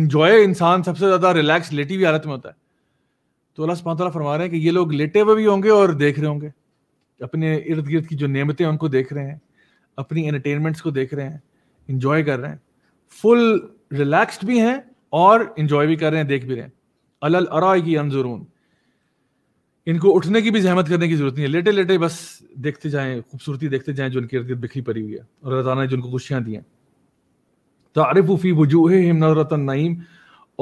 इंजॉय इंसान सबसे ज़्यादा रिलैक्स लेटी हुई हालत में होता है तो अल्लाह सुबह फरमा रहे हैं कि ये लोग लेटे हुए भी होंगे और देख रहे होंगे अपने इर्द गिर्द की जो नियमतें उनको देख रहे हैं अपनी एंटरटेनमेंट्स को देख रहे हैं इंजॉय कर रहे हैं फुल रिलैक्स्ड भी हैं और इंजॉय भी कर रहे हैं देख भी रहे हैं अलल अरा की अनजरून इनको उठने की भी जहमत करने की जरूरत नहीं है लेटे लेटे बस देखते जाए खूबसूरती देखते जाए जो इनके इर्द गिर्द बिखरी पड़ी हुई है और रजाना ने जिनको खुशियाँ दी हैं तारफ़ी वजूह नजरत नईम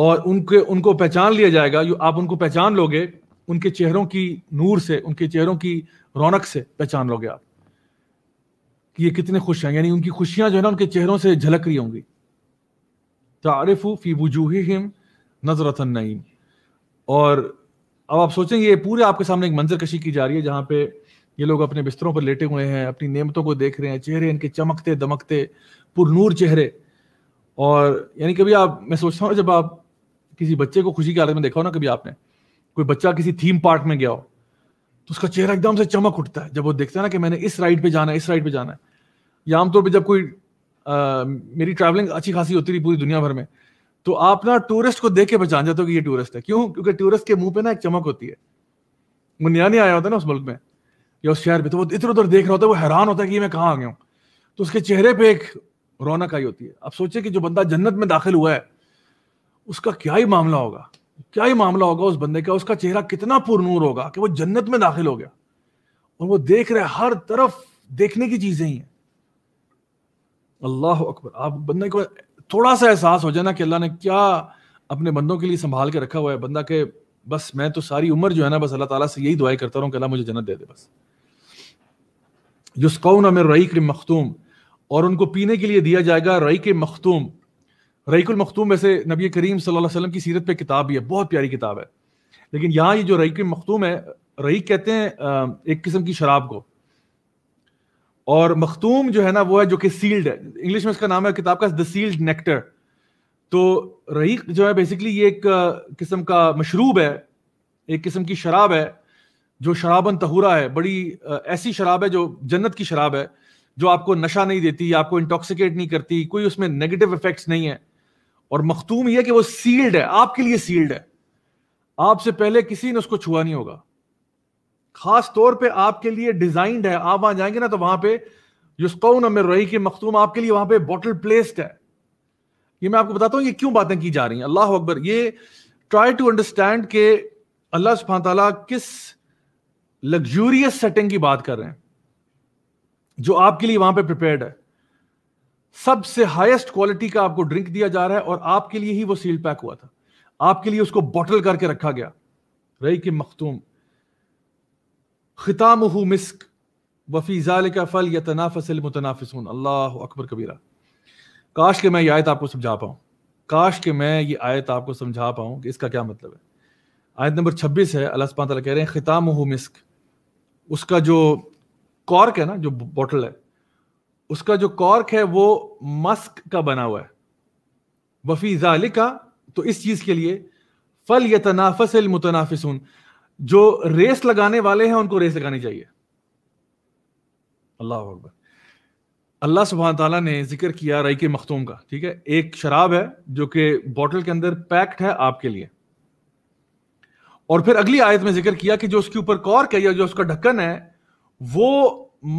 और उनके उनको पहचान लिया जाएगा जो आप उनको पहचान लोगे उनके चेहरों की नूर से उनके चेहरों की रौनक से पहचान लोगे आप कि ये कितने खुश हैं यानी उनकी खुशियां जो है ना उनके चेहरों से झलक रही होंगी तारफ़ फ़ी वजूहिम नजरत नईम और अब आप सोचेंगे ये पूरे आपके सामने एक मंजर कशी की जा रही है जहां पे ये लोग अपने बिस्तरों पर लेटे हुए हैं अपनी नेमतों को देख रहे हैं चेहरे इनके चमकते दमकते पुरनूर चेहरे और यानी कभी आप मैं सोचता हूँ जब आप किसी बच्चे को खुशी के हालत में देखा हो ना कभी आपने कोई बच्चा किसी थीम पार्क में गया हो तो उसका चेहरा एकदम से चमक उठता है जब वो देखता है ना कि मैंने इस राइड पे जाना है इस राइड पे जाना है या आमतौर पर जब कोई आ, मेरी ट्रैवलिंग अच्छी खासी होती रही पूरी दुनिया भर में तो आप ना टूरिस्ट को देख के पहचान जाते हो कि ये टूरिस्ट है क्यों क्योंकि टूरिस्ट के मुंह पे ना एक चमक होती है वो नया नहीं आया होता ना उस मुल्क में या उस शहर में तो वो इधर उधर देख रहा होता है वो हैरान होता है कि मैं कहाँ आ गया हूँ तो उसके चेहरे पे एक रौनक आई होती है आप सोचे कि जो बंदा जन्नत में दाखिल हुआ है उसका क्या ही मामला होगा क्या ही मामला होगा उस बंदे का उसका चेहरा कितना पुरनूर होगा कि वो जन्नत में दाखिल हो गया और वो देख रहे हर तरफ देखने की चीजें ही हैं अल्लाह अकबर आप बंदे को थोड़ा सा एहसास हो जाए ना कि अल्लाह ने क्या अपने बंदों के लिए संभाल के रखा हुआ है बंदा के बस मैं तो सारी उम्र जो है ना बस अल्लाह ताला से यही दुआई करता रहूँ कि अल्लाह मुझे जन्नत दे दे बस युस्कौन अमिर रई के मखतूम और उनको पीने के लिए दिया जाएगा रई के मखतूम रईकुल मखतूम वैसे नबी करीम सल्लल्लाहु अलैहि वसल्लम की सीरत पे किताब भी है बहुत प्यारी किताब है लेकिन यहाँ ये जो रईक मखतूम है रईक कहते हैं एक किस्म की शराब को और मखतूम जो है ना वो है जो कि सील्ड है इंग्लिश में इसका नाम है किताब का द सील्ड नेक्टर तो रईक जो है बेसिकली ये एक किस्म का मशरूब है एक किस्म की शराब है जो शराबन तहूरा है बड़ी ऐसी शराब है जो जन्नत की शराब है जो आपको नशा नहीं देती आपको इंटॉक्सिकेट नहीं करती कोई उसमें नेगेटिव इफेक्ट्स नहीं है और मखतूम यह कि वो सील्ड है आपके लिए सील्ड है आपसे पहले किसी ने उसको छुआ नहीं होगा खास तौर पे आपके लिए डिजाइंड है आप वहां जाएंगे ना तो वहां पे युस्कौन अमिर रही के मखतूम आपके लिए वहां पे बॉटल प्लेस्ड है ये मैं आपको बताता हूँ ये क्यों बातें की जा रही हैं अल्लाह अकबर ये ट्राई टू अंडरस्टैंड के अल्लाह सुबहान तला किस लग्जूरियस सेटिंग की बात कर रहे हैं जो आपके लिए वहां पे प्रिपेयर्ड है सबसे हाईएस्ट क्वालिटी का आपको ड्रिंक दिया जा रहा है और आपके लिए ही वो सील पैक हुआ था आपके लिए उसको बॉटल करके रखा गया रही कि मखतूम खिताम मिस्क वफी का फल या तनाफसल मुतनाफिस अल्लाह अकबर कबीरा काश के मैं ये आयत आपको समझा पाऊँ काश के मैं ये आयत आपको समझा पाऊं कि इसका क्या मतलब है आयत नंबर छब्बीस है अल्लाह कह रहे हैं खिताम मिस्क उसका जो कॉर्क है ना जो बॉटल है उसका जो कॉर्क है वो मस्क का बना हुआ है वफी जालिका तो इस चीज के लिए फल यतनाफस मुतनाफिसून जो रेस लगाने वाले हैं उनको रेस लगानी चाहिए अल्लाह अकबर अल्लाह सुबहान तला ने जिक्र किया रई के मखतूम का ठीक है एक शराब है जो कि बॉटल के अंदर पैक्ड है आपके लिए और फिर अगली आयत में जिक्र किया कि जो उसके ऊपर कॉर्क है या जो उसका ढक्कन है वो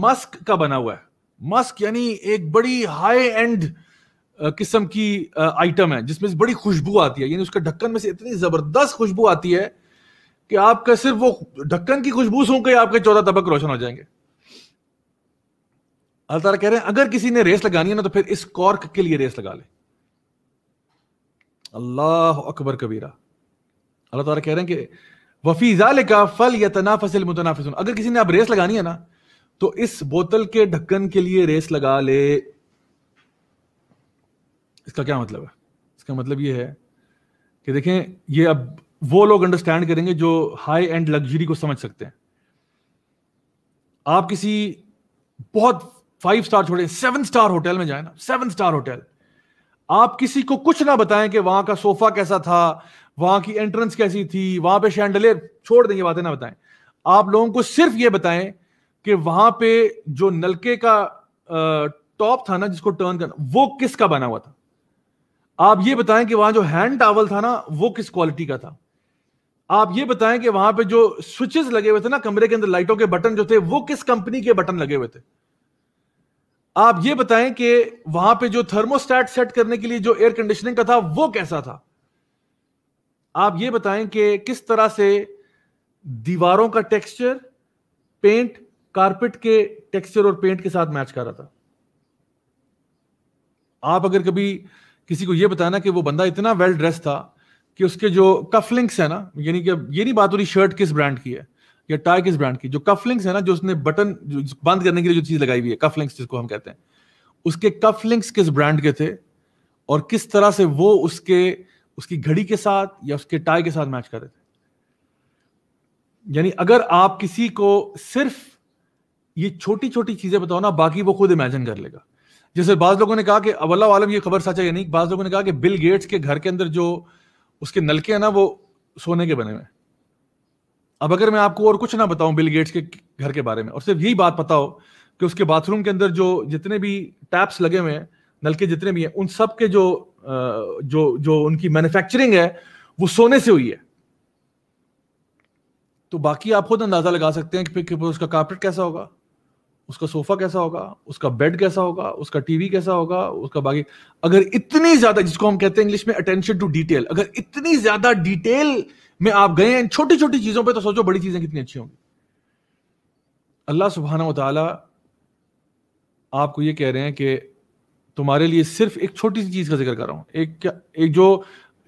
मस्क का बना हुआ है मस्क यानी एक बड़ी हाई एंड किस्म की आइटम है जिसमें से बड़ी खुशबू आती है यानी उसके ढक्कन में से इतनी जबरदस्त खुशबू आती है कि आपका सिर्फ वो ढक्कन की खुशबू सूंघ के आपके चौदह तबक रोशन हो जाएंगे अल्लाह तारा कह रहे हैं अगर किसी ने रेस लगानी है ना तो फिर इस कॉर्क के लिए रेस लगा ले अल्लाह अकबर कबीरा अल्लाह तारा कह रहे हैं कि वफीजा का फल या फसल मुतनाफिस अगर किसी ने आप रेस लगानी है ना तो इस बोतल के ढक्कन के लिए रेस लगा ले इसका क्या मतलब है इसका मतलब ये है कि देखें ये अब वो लोग अंडरस्टैंड करेंगे जो हाई एंड लग्जरी को समझ सकते हैं आप किसी बहुत फाइव स्टार छोड़े सेवन स्टार होटल में जाए ना सेवन स्टार होटल आप किसी को कुछ ना बताएं कि वहां का सोफा कैसा था वहां की एंट्रेंस कैसी थी वहां पे शैंडलेर छोड़ देंगे बातें ना बताएं आप लोगों को सिर्फ ये बताएं कि वहां पे जो नलके का टॉप था ना जिसको टर्न करना वो किसका बना हुआ था आप ये बताएं कि वहां जो हैंड टावल था ना वो किस क्वालिटी का था आप ये बताएं कि वहां पे जो स्विचेस लगे हुए थे ना कमरे के अंदर लाइटों के बटन जो थे वो किस कंपनी के बटन लगे हुए थे आप ये बताएं कि वहां पे जो थर्मोस्टैट सेट करने के लिए जो एयर कंडीशनिंग का था वो कैसा था आप ये बताएं कि किस तरह से दीवारों का टेक्सचर पेंट कारपेट के टेक्सचर और पेंट के साथ मैच कर रहा था आप अगर कभी किसी को यह बताना कि वो बंदा इतना वेल ड्रेस था कि उसके जो कफलिंग्स है ना यानी कि ये नहीं बात हो रही शर्ट किस ब्रांड की है या टाई किस ब्रांड की जो कफलिंग्स है ना जो उसने बटन जो बंद करने के लिए जो चीज लगाई हुई है कफलिंग्स जिसको हम कहते हैं उसके कफलिंग्स किस ब्रांड के थे और किस तरह से वो उसके उसकी घड़ी के साथ या उसके टाई के साथ मैच कर रहे थे यानी अगर आप किसी को सिर्फ ये छोटी छोटी चीजें बताओ ना बाकी वो खुद इमेजिन कर लेगा जैसे बाज लोगों ने कहा कि अवल्ला आलम ये खबर सच है या नहीं बाज लोगों ने कहा कि बिल गेट्स के घर के अंदर जो उसके नलके हैं ना वो सोने के बने हुए अब अगर मैं आपको और कुछ ना बताऊं बिल गेट्स के घर के बारे में और सिर्फ यही बात पता हो कि उसके बाथरूम के अंदर जो जितने भी टैप्स लगे हुए हैं नलके जितने भी हैं उन सब के जो जो जो उनकी मैन्युफैक्चरिंग है वो सोने से हुई है तो बाकी आप खुद अंदाजा लगा सकते हैं कि, कि उसका कारपेट कैसा होगा उसका सोफा कैसा होगा उसका बेड कैसा होगा उसका टीवी कैसा होगा उसका बाकी अगर इतनी ज्यादा जिसको हम कहते हैं इंग्लिश में अटेंशन टू डिटेल अगर इतनी ज्यादा डिटेल में आप गए हैं छोटी छोटी चीजों पे तो सोचो बड़ी चीजें कितनी अच्छी होंगी अल्लाह सुबहाना तला आपको ये कह रहे हैं कि तुम्हारे लिए सिर्फ एक छोटी सी चीज का जिक्र कर रहा हूं एक क्या एक जो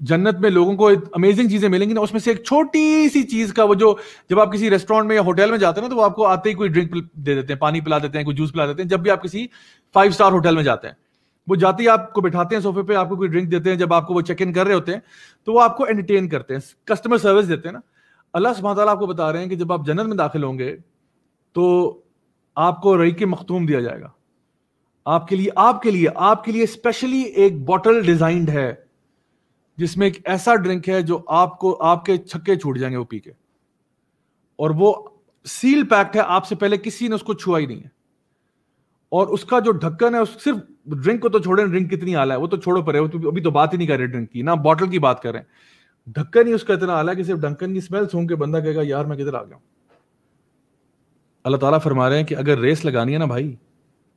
जन्नत में लोगों को अमेजिंग चीजें मिलेंगी ना उसमें से एक छोटी सी चीज का वो जो जब आप किसी रेस्टोरेंट में या होटल में जाते हैं ना तो वो आपको आते ही कोई ड्रिंक दे देते हैं पानी पिला देते हैं कोई जूस पिला देते हैं जब भी आप किसी फाइव स्टार होटल में जाते हैं वो जाते ही आपको बिठाते हैं सोफे पे आपको कोई ड्रिंक देते हैं जब आपको वो चेक इन कर रहे होते हैं तो वो आपको एंटरटेन करते हैं कस्टमर सर्विस देते हैं ना अल्लाह सुबह आपको बता रहे हैं कि जब आप जन्नत में दाखिल होंगे तो आपको रई के मखतूम दिया जाएगा आपके लिए आपके लिए आपके लिए स्पेशली एक बॉटल डिजाइंड है जिसमें एक ऐसा ड्रिंक है जो आपको आपके छक्के छूट जाएंगे वो पी के और वो सील पैक्ड है आपसे पहले किसी ने उसको छुआ ही नहीं है और उसका जो ढक्कन है उस सिर्फ ड्रिंक को तो छोड़े ड्रिंक कितनी आला है वो तो छोड़ो पर वो तो अभी तो बात ही नहीं कर रहे ड्रिंक की ना बॉटल की बात कर रहे हैं ढक्कन ही उसका इतना आला है कि सिर्फ ढक्कन की स्मेल सूंघ के बंदा कहेगा यार मैं किधर आ गया अल्लाह ताला फरमा रहे हैं कि अगर रेस लगानी है ना भाई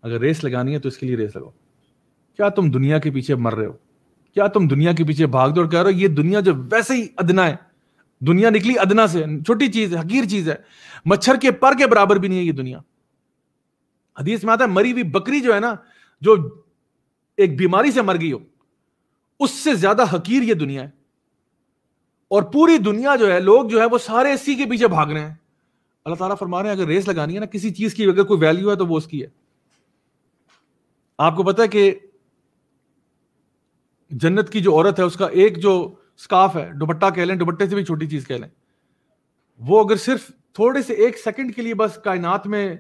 अगर रेस लगानी है तो इसके लिए रेस लगाओ क्या तुम दुनिया के पीछे मर रहे हो क्या तुम दुनिया के पीछे भाग दौड़ कह रहे हो ये दुनिया जो वैसे ही अदना है दुनिया निकली अदना से छोटी चीज है हकीर चीज है मच्छर के पर के बराबर भी नहीं है ये दुनिया हदीस में आता है मरी हुई बकरी जो है ना जो एक बीमारी से मर गई हो उससे ज्यादा हकीर ये दुनिया है और पूरी दुनिया जो है लोग जो है वो सारे इसी के पीछे भाग रहे हैं अल्लाह ताला फरमा रहे हैं अगर रेस लगानी है ना किसी चीज की अगर कोई वैल्यू है तो वो उसकी है आपको पता है कि जन्नत की जो औरत है उसका एक जो स्काफ है दुपट्टा कह लें दुपट्टे से भी छोटी चीज कह लें वो अगर सिर्फ थोड़े से एक सेकंड के लिए बस कायनात में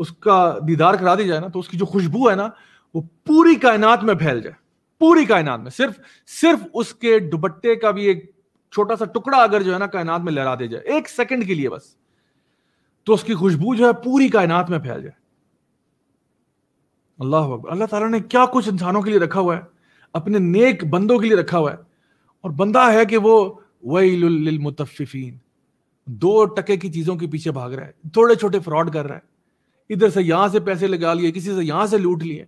उसका दीदार करा दी जाए ना तो उसकी जो खुशबू है ना वो पूरी कायनात में फैल जाए पूरी कायनात में सिर्फ सिर्फ उसके दुपट्टे का भी एक छोटा सा टुकड़ा अगर जो है ना कायनात में लहरा दिया जाए एक सेकंड के लिए बस तो उसकी खुशबू जो है पूरी कायनात में फैल जाए अल्लाह अल्लाह ताला ने क्या कुछ इंसानों के लिए रखा हुआ है अपने नेक बंदों के लिए रखा हुआ है और बंदा है कि वो वही मुतफ़ीन दो टके की चीज़ों के पीछे भाग रहा है थोड़े छोटे फ्रॉड कर रहा है इधर से यहां से पैसे लगा लिए किसी से यहां से लूट लिए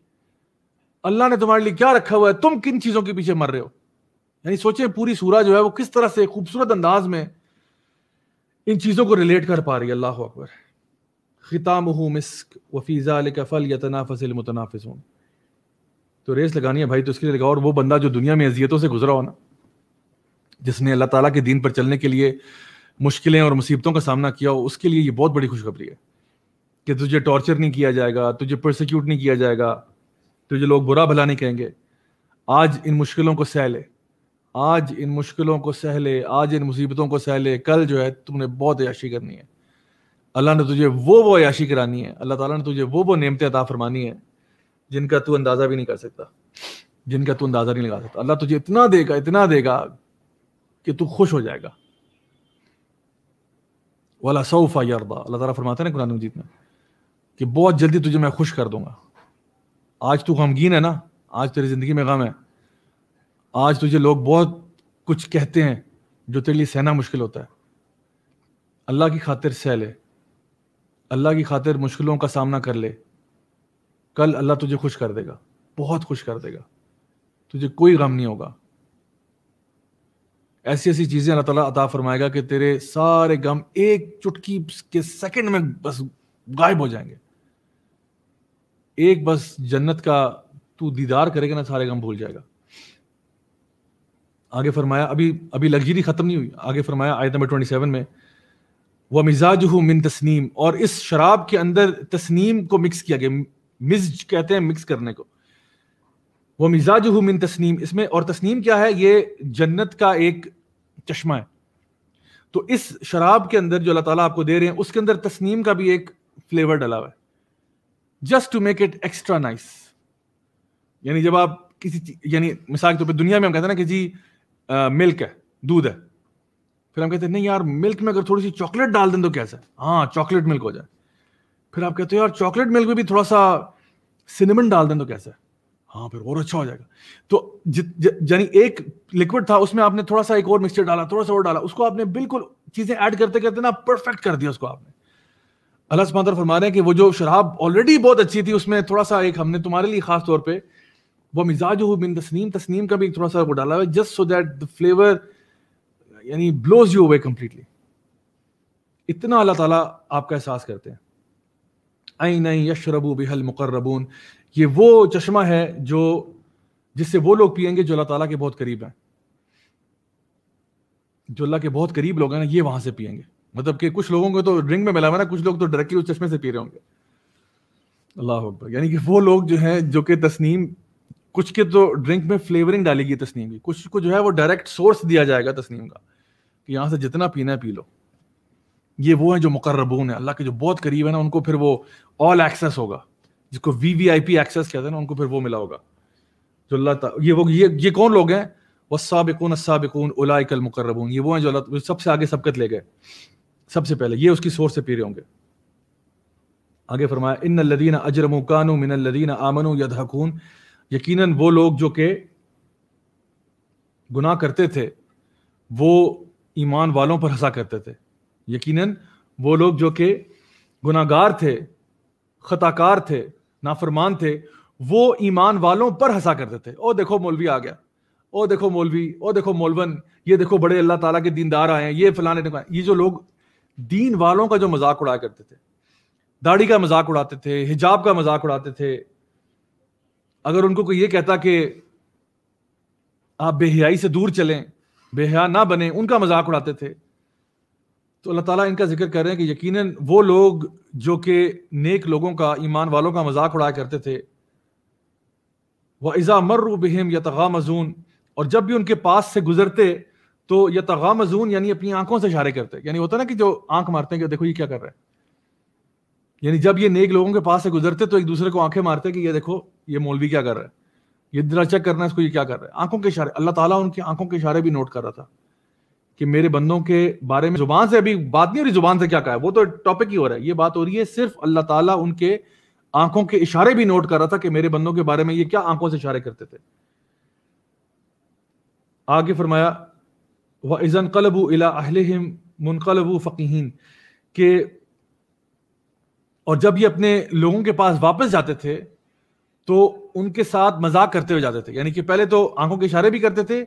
अल्लाह ने तुम्हारे लिए क्या रखा हुआ है तुम किन चीज़ों के पीछे मर रहे हो यानी सोचे पूरी सूरह जो है वो किस तरह से खूबसूरत अंदाज में इन चीज़ों को रिलेट कर पा रही है अल्लाह अकबर खिताम मिस्क वफ़ीज़ा फल यतना फसल मुतनाफिसून तो रेस लगानी है भाई तो उसके लिए लगाओ और वो बंदा जो दुनिया में अजियतों से गुजरा हो ना जिसने अल्लाह ताला के दीन पर चलने के लिए मुश्किलें और मुसीबतों का सामना किया हो उसके लिए ये बहुत बड़ी खुशखबरी है कि तुझे टॉर्चर नहीं किया जाएगा तुझे प्रोसिक्यूट नहीं किया जाएगा तुझे लोग बुरा भला नहीं कहेंगे आज इन मुश्किलों को सह ले आज इन मुश्किलों को सह ले आज इन मुसीबतों को सह ले कल जो है तुमने बहुत अयाशी करनी है अल्लाह ने तुझे वो वो अयाशी करानी है अल्लाह ताला ने तुझे वो वो नेमतें अता फरमानी है जिनका तू अंदाजा भी नहीं कर सकता जिनका तू अंदाजा नहीं लगा सकता अल्लाह तुझे इतना देगा इतना देगा कि तू खुश हो जाएगा वाला सऊफा यरदा अल्लाह तला फरमाता ना कुरान मजीद में कि बहुत जल्दी तुझे मैं खुश कर दूंगा आज तू गमगीन है ना आज तेरी ज़िंदगी में गम है आज तुझे लोग बहुत कुछ कहते हैं जो तेरे लिए सहना मुश्किल होता है अल्लाह की खातिर सह ले अल्लाह की खातिर मुश्किलों का सामना कर ले कल अल्लाह तुझे खुश कर देगा बहुत खुश कर देगा तुझे कोई गम नहीं होगा ऐसी ऐसी चीजें अल्लाह ताला अता फरमाएगा कि तेरे सारे गम एक चुटकी के सेकंड में बस गायब हो जाएंगे एक बस जन्नत का तू दीदार करेगा ना सारे गम भूल जाएगा आगे फरमाया अभी अभी लग्जरी ख़त्म नहीं हुई आगे फरमाया आयत नंबर ट्वेंटी सेवन में वह मिजाज मिन तस्नीम और इस शराब के अंदर तस्नीम को मिक्स किया गया मिज कहते हैं मिक्स करने को वो मिजाज मिन तस्नीम इसमें और तस्नीम क्या है ये जन्नत का एक चश्मा है तो इस शराब के अंदर जो अल्लाह ताला आपको दे रहे हैं उसके अंदर तस्नीम का भी एक फ्लेवर डला हुआ है just to make it extra nice यानी जब आप किसी यानी मिसाल के तौर पर दुनिया में हम कहते हैं ना कि जी आ, मिल्क है दूध है फिर हम कहते हैं नहीं यार मिल्क में अगर थोड़ी सी चॉकलेट डाल दें तो कैसा हाँ चॉकलेट मिल्क हो जाए फिर आप कहते हो यार चॉकलेट मिल्क में भी थोड़ा सा सिनेमन डाल दें तो कैसा हाँ फिर और अच्छा हो जाएगा तो यानी एक लिक्विड था उसमें आपने थोड़ा सा एक और मिक्सचर डाला थोड़ा सा और डाला उसको आपने बिल्कुल चीजें ऐड करते करते ना परफेक्ट कर दिया उसको आपने अल्लाह सुबह फरमा रहे हैं कि वो जो शराब ऑलरेडी बहुत अच्छी थी उसमें थोड़ा सा एक हमने तुम्हारे लिए खास तौर पे वो मिजाज हो बिन तस्नीम तस्नीम का भी थोड़ा सा वो डाला हुआ just so that the flavour यानी ब्लोज यू अवे कंप्लीटली इतना अल्लाह ताला आपका एहसास करते हैं आई नई यशरबू बिहल मुकर्रबून ये वो चश्मा है जो जिससे वो लोग पियेंगे जो अल्लाह ताला के बहुत करीब हैं जो अल्लाह के बहुत करीब लोग हैं ना ये वहां से पियेंगे मतलब कि कुछ लोगों को तो ड्रिंक में मिला हुआ ना कुछ लोग तो डायरेक्टली उस चश्मे से पी रहे होंगे अल्लाह अकबर यानी कि वो लोग जो हैं जो कि तस्नीम कुछ के तो ड्रिंक में फ्लेवरिंग डालेगी तस्नीम की कुछ को जो है वो डायरेक्ट सोर्स दिया जाएगा तस्नीम का कि यहाँ से जितना पीना है पी लो ये वो हैं जो मुकर्रबून है अल्लाह के जो बहुत करीब है ना उनको फिर वो ऑल एक्सेस होगा जिसको V V I P access कहते हैं ना उनको फिर वो मिला होगा जो अल्लाह ये वो ये ये कौन लोग हैं वह साबिकून साबिकून उलाइकल मुकर्रबून ये वो हैं जो अल्लाह सबसे आगे सबकत ले गए सबसे पहले ये उसकी सोर्स से पीरे होंगे आगे फरमाया इन लदीन अजरम कानू मिन लदीन यद हकून यकीन वो लोग जो के गुनाह करते थे वो ईमान वालों पर हंसा करते थे यकीनन वो लोग जो कि गुनागार थे खताकार थे नाफरमान थे वो ईमान वालों पर हंसा करते थे ओ देखो मौलवी आ गया ओ देखो मौलवी ओ देखो मौलवन ये देखो बड़े अल्लाह ताला के दीनदार आए हैं ये फलाने ये जो लोग दीन वालों का जो मजाक उड़ाया करते थे दाढ़ी का मजाक उड़ाते थे हिजाब का मजाक उड़ाते थे अगर उनको कोई ये कहता कि आप बेहियाई से दूर चलें बेहया ना बने उनका मजाक उड़ाते थे तो अल्लाह ताला इनका जिक्र कर रहे हैं कि यकीनन वो लोग जो कि नेक लोगों का ईमान वालों का मजाक उड़ाया करते थे वह इज़ा मर्र बहम यतगा मजून और जब भी उनके पास से गुजरते तो यतगा मजून यानी अपनी आंखों से इशारे करते यानी होता ना कि जो आंख मारते हैं कि देखो ये क्या कर रहे हैं यानी जब ये नेक लोगों के पास से गुजरते तो एक दूसरे को आंखें मारते कि ये देखो ये मौलवी क्या कर रहा है ये दिला चेक करना है इसको ये क्या कर रहा है आंखों के इशारे अल्लाह ताला उनकी आंखों के इशारे भी नोट कर रहा था कि मेरे बंदों के बारे में जुबान से अभी बात नहीं हो रही जुबान से क्या कहा है वो तो टॉपिक ही हो रहा है ये बात हो रही है सिर्फ अल्लाह ताला उनके आंखों के इशारे भी नोट कर रहा था कि मेरे बंदों के बारे में ये क्या आंखों से इशारे करते थे आगे फरमाया व इजन कलब इला मुनकलब फ़कीन के और जब ये अपने लोगों के पास वापस जाते थे तो उनके साथ मजाक करते हुए जाते थे यानी कि पहले तो आंखों के इशारे भी करते थे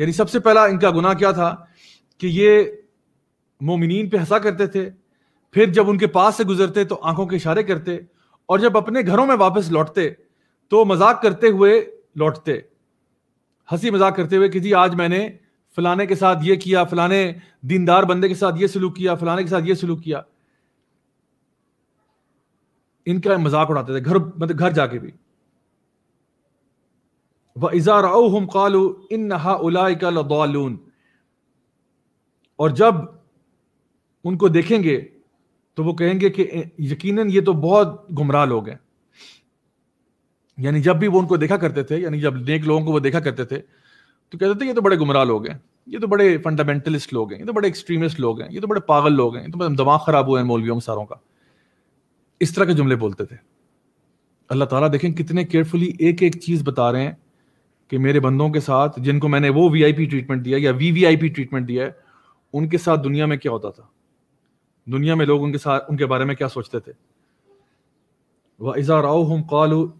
यानी सबसे पहला इनका गुनाह क्या था कि ये मोमिन पे हंसा करते थे फिर जब उनके पास से गुजरते तो आंखों के इशारे करते और जब अपने घरों में वापस लौटते तो मजाक करते हुए लौटते हंसी मजाक करते हुए कि जी आज मैंने फलाने के साथ ये किया फलाने दीनदार बंदे के साथ ये सलूक किया फलाने के साथ ये सलूक किया इनका मजाक उड़ाते थे घर मतलब घर जाके भी व इज़ा हम कालू इन नहा उलाइका लदालून और जब उनको देखेंगे तो वो कहेंगे कि यकीनन ये तो बहुत गुमराह लोग हैं यानी जब भी वो उनको देखा करते थे यानी जब नेक लोगों को वो देखा करते थे तो कहते थे ये तो बड़े गुमराह लोग हैं ये तो बड़े फंडामेंटलिस्ट लोग हैं ये तो बड़े एक्सट्रीमिस्ट लोग हैं ये तो बड़े पागल लोग हैं ये तो दिमाग खराब हुए हैं मौलवियों सारों का इस तरह के जुमले बोलते थे अल्लाह ताला देखें कितने केयरफुली एक एक चीज़ बता रहे हैं कि मेरे बंदों के साथ जिनको मैंने वो वीआईपी ट्रीटमेंट दिया या वीवीआईपी ट्रीटमेंट दिया है उनके साथ दुनिया में क्या होता था दुनिया में लोग उनके साथ उनके बारे में क्या सोचते थे इज़ा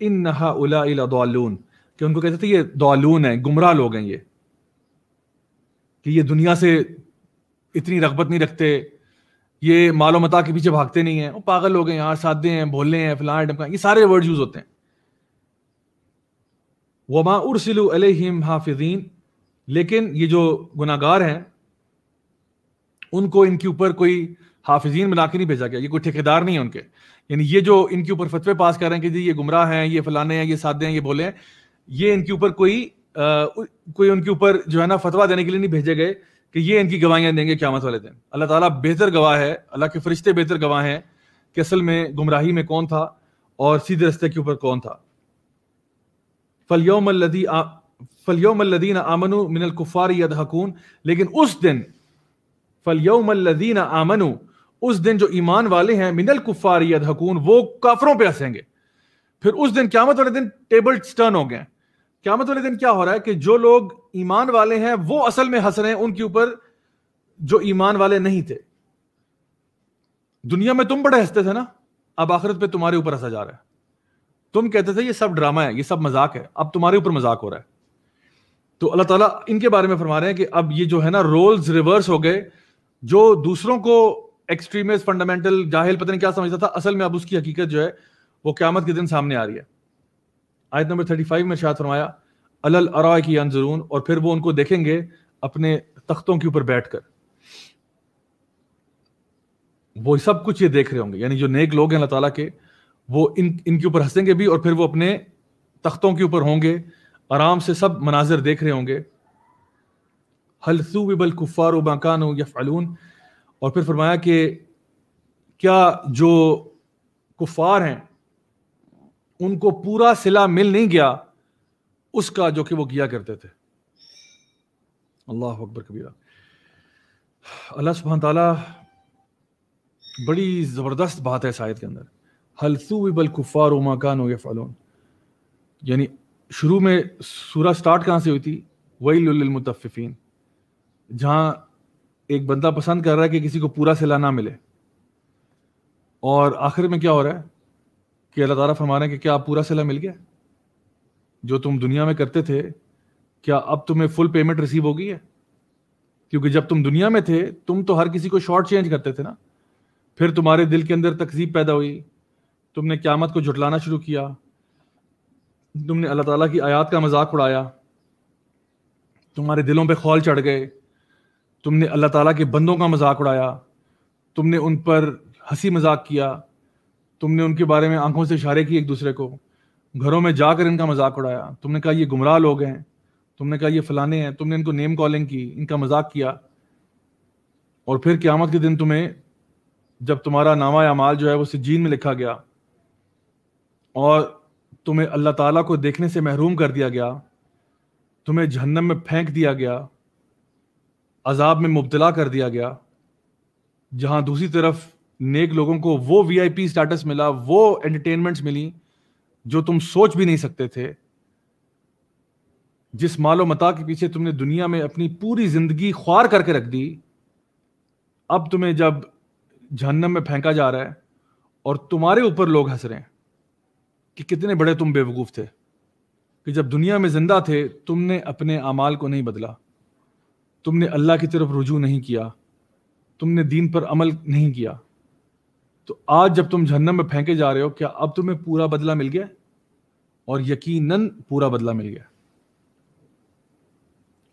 इन नहा कि उनको कहते थे ये दौलून है गुमराह लोग हैं ये कि ये दुनिया से इतनी रगबत नहीं रखते ये मालो मता के पीछे भागते नहीं है वो पागल लोग हैं यार सादे हैं भोले हैं फलां डमका ये सारे वर्ड यूज होते हैं वमा उर्सिलू अलहिम हाफिजीन लेकिन ये जो गुनागार हैं उनको इनके ऊपर कोई हाफिजीन बना के नहीं भेजा गया ये कोई ठेकेदार नहीं है उनके यानी ये जो इनके ऊपर फतवे पास कर रहे हैं कि जी ये गुमराह हैं ये फलाने हैं ये सादे हैं ये बोले हैं ये इनके ऊपर कोई आ, कोई उनके ऊपर जो है ना फतवा देने के लिए नहीं भेजे गए कि ये इनकी गवाहियां देंगे क्या वाले दिन अल्लाह ताला बेहतर गवाह है अल्लाह के फरिश्ते बेहतर गवाह हैं कि असल में गुमराही में कौन था और सीधे रस्ते के ऊपर कौन था फलियोमल फलियोमल आमनु मिनल कुफार लेकिन उस दिन फलयमल्लिन आमनु उस दिन जो ईमान वाले हैं मिनल कुफार यदहकून वो काफरों पे हंसेंगे फिर उस दिन क्यामत वाले दिन टेबल टर्न हो गए क्यामत वाले दिन क्या हो रहा है कि जो लोग ईमान वाले हैं वो असल में हंस रहे हैं उनके ऊपर जो ईमान वाले नहीं थे दुनिया में तुम बड़े हंसते थे ना अब आखिरत पर तुम्हारे ऊपर हंसा जा रहा है तुम कहते थे ये सब ड्रामा है ये सब मजाक है अब तुम्हारे ऊपर मजाक हो रहा है तो अल्लाह ताला इनके बारे में फरमा रहे हैं कि अब ये जो है ना रोल्स रिवर्स हो गए जो दूसरों को एक्सट्रीमिस्ट फंडामेंटल जाहिल पता नहीं क्या समझता था असल में अब उसकी हकीकत जो है वो क्यामत के दिन सामने आ रही है आयत नंबर थर्टी फाइव में शायद फरमाया अलल अरा की अनजरून और फिर वो उनको देखेंगे अपने तख्तों के ऊपर बैठ कर वो सब कुछ ये देख रहे होंगे यानी जो नेक लोग हैं अल्लाह ताला के वो इन इनके ऊपर हंसेंगे भी और फिर वो अपने तख्तों के ऊपर होंगे आराम से सब मनाजिर देख रहे होंगे हलसूबिल कुफ़ार मकान यफ़लून और फिर फरमाया कि क्या जो कुफ़ार हैं उनको पूरा सिला मिल नहीं गया उसका जो कि वो किया करते थे अल्लाह अकबर कबीरा अल्लाह सुबह तला बड़ी ज़बरदस्त बात है शायद के अंदर हलसूबिल कुफ़ार हो फलोन यानी शुरू में सूरह स्टार्ट कहाँ से हुई थी वहीलमतफ़ीन जहां एक बंदा पसंद कर रहा है कि किसी को पूरा सिला ना मिले और आखिर में क्या हो रहा है कि अल्लाह तारा फरमा रहे हैं कि क्या आप पूरा सिला मिल गया जो तुम दुनिया में करते थे क्या अब तुम्हें फुल पेमेंट रिसीव हो गई है क्योंकि जब तुम दुनिया में थे तुम तो हर किसी को शॉर्ट चेंज करते थे ना फिर तुम्हारे दिल के अंदर तकजीब पैदा हुई तुमने क्यामत को झुटलाना शुरू किया तुमने अल्लाह ताला की आयात का मजाक उड़ाया तुम्हारे दिलों पे खौल चढ़ गए तुमने अल्लाह ताला के बंदों का मजाक उड़ाया तुमने उन पर हंसी मजाक किया तुमने उनके बारे में आंखों से इशारे किए एक दूसरे को घरों में जाकर इनका मजाक उड़ाया तुमने कहा ये गुमराह लोग हैं तुमने कहा ये फलाने हैं तुमने इनको नेम कॉलिंग की इनका मजाक किया और फिर क़्यामत के दिन तुम्हें जब तुम्हारा नामा अमाल जो है वो सिजीन में लिखा गया और तुम्हें अल्लाह ताला को देखने से महरूम कर दिया गया तुम्हें जहन्नम में फेंक दिया गया अजाब में मुबतला कर दिया गया जहां दूसरी तरफ नेक लोगों को वो वीआईपी स्टेटस मिला वो एंटरटेनमेंट्स मिली जो तुम सोच भी नहीं सकते थे जिस मालो मता के पीछे तुमने दुनिया में अपनी पूरी जिंदगी ख्वार करके रख दी अब तुम्हें जब जहन्नम में फेंका जा रहा है और तुम्हारे ऊपर लोग हंस रहे हैं कि कितने बड़े तुम बेवकूफ़ थे कि जब दुनिया में ज़िंदा थे तुमने अपने अमाल को नहीं बदला तुमने अल्लाह की तरफ रुजू नहीं किया तुमने दीन पर अमल नहीं किया तो आज जब तुम जहन्नम में फेंके जा रहे हो क्या अब तुम्हें पूरा बदला मिल गया और यकीनन पूरा बदला मिल गया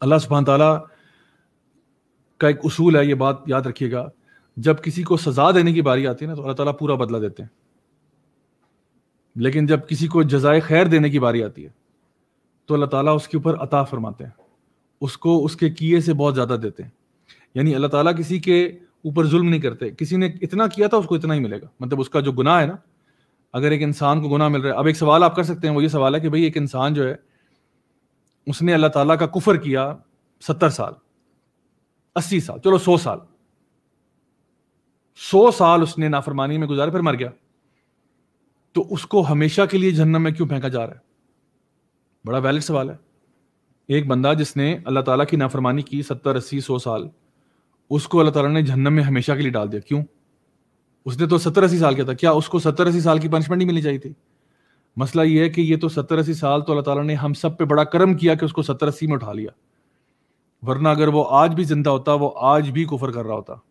अल्लाह सुबहान तला का एक उसूल है ये बात याद रखिएगा जब किसी को सजा देने की बारी आती है ना तो अल्लाह ताला पूरा बदला देते हैं लेकिन जब किसी को जजाय खैर देने की बारी आती है तो अल्लाह ताला उसके ऊपर अता फरमाते हैं उसको उसके किए से बहुत ज़्यादा देते हैं यानी अल्लाह ताला किसी के ऊपर जुल्म नहीं करते किसी ने इतना किया था उसको इतना ही मिलेगा मतलब उसका जो गुनाह है ना अगर एक इंसान को गुनाह मिल रहा है अब एक सवाल आप कर सकते हैं वो ये सवाल है कि भाई एक इंसान जो है उसने अल्लाह ताला का कुफर किया सत्तर साल अस्सी साल चलो सौ साल सौ साल उसने नाफरमानी में गुजारे फिर मर गया तो उसको हमेशा के लिए जन्नम में क्यों फेंका जा रहा है बड़ा वैलिड सवाल है एक बंदा जिसने अल्लाह ताला की नाफरमानी की सत्तर अस्सी सौ साल उसको अल्लाह ताला ने जहन्नम में हमेशा के लिए डाल दिया क्यों उसने तो सत्तर अस्सी साल किया था क्या उसको सत्तर अस्सी साल की पनिशमेंट नहीं मिलनी चाहिए थी मसला यह है कि ये तो सत्तर अस्सी साल तो अल्लाह ताला ने हम सब पे बड़ा करम किया कि उसको सत्तर अस्सी में उठा लिया वरना अगर वो आज भी जिंदा होता वो आज भी कुफर कर रहा होता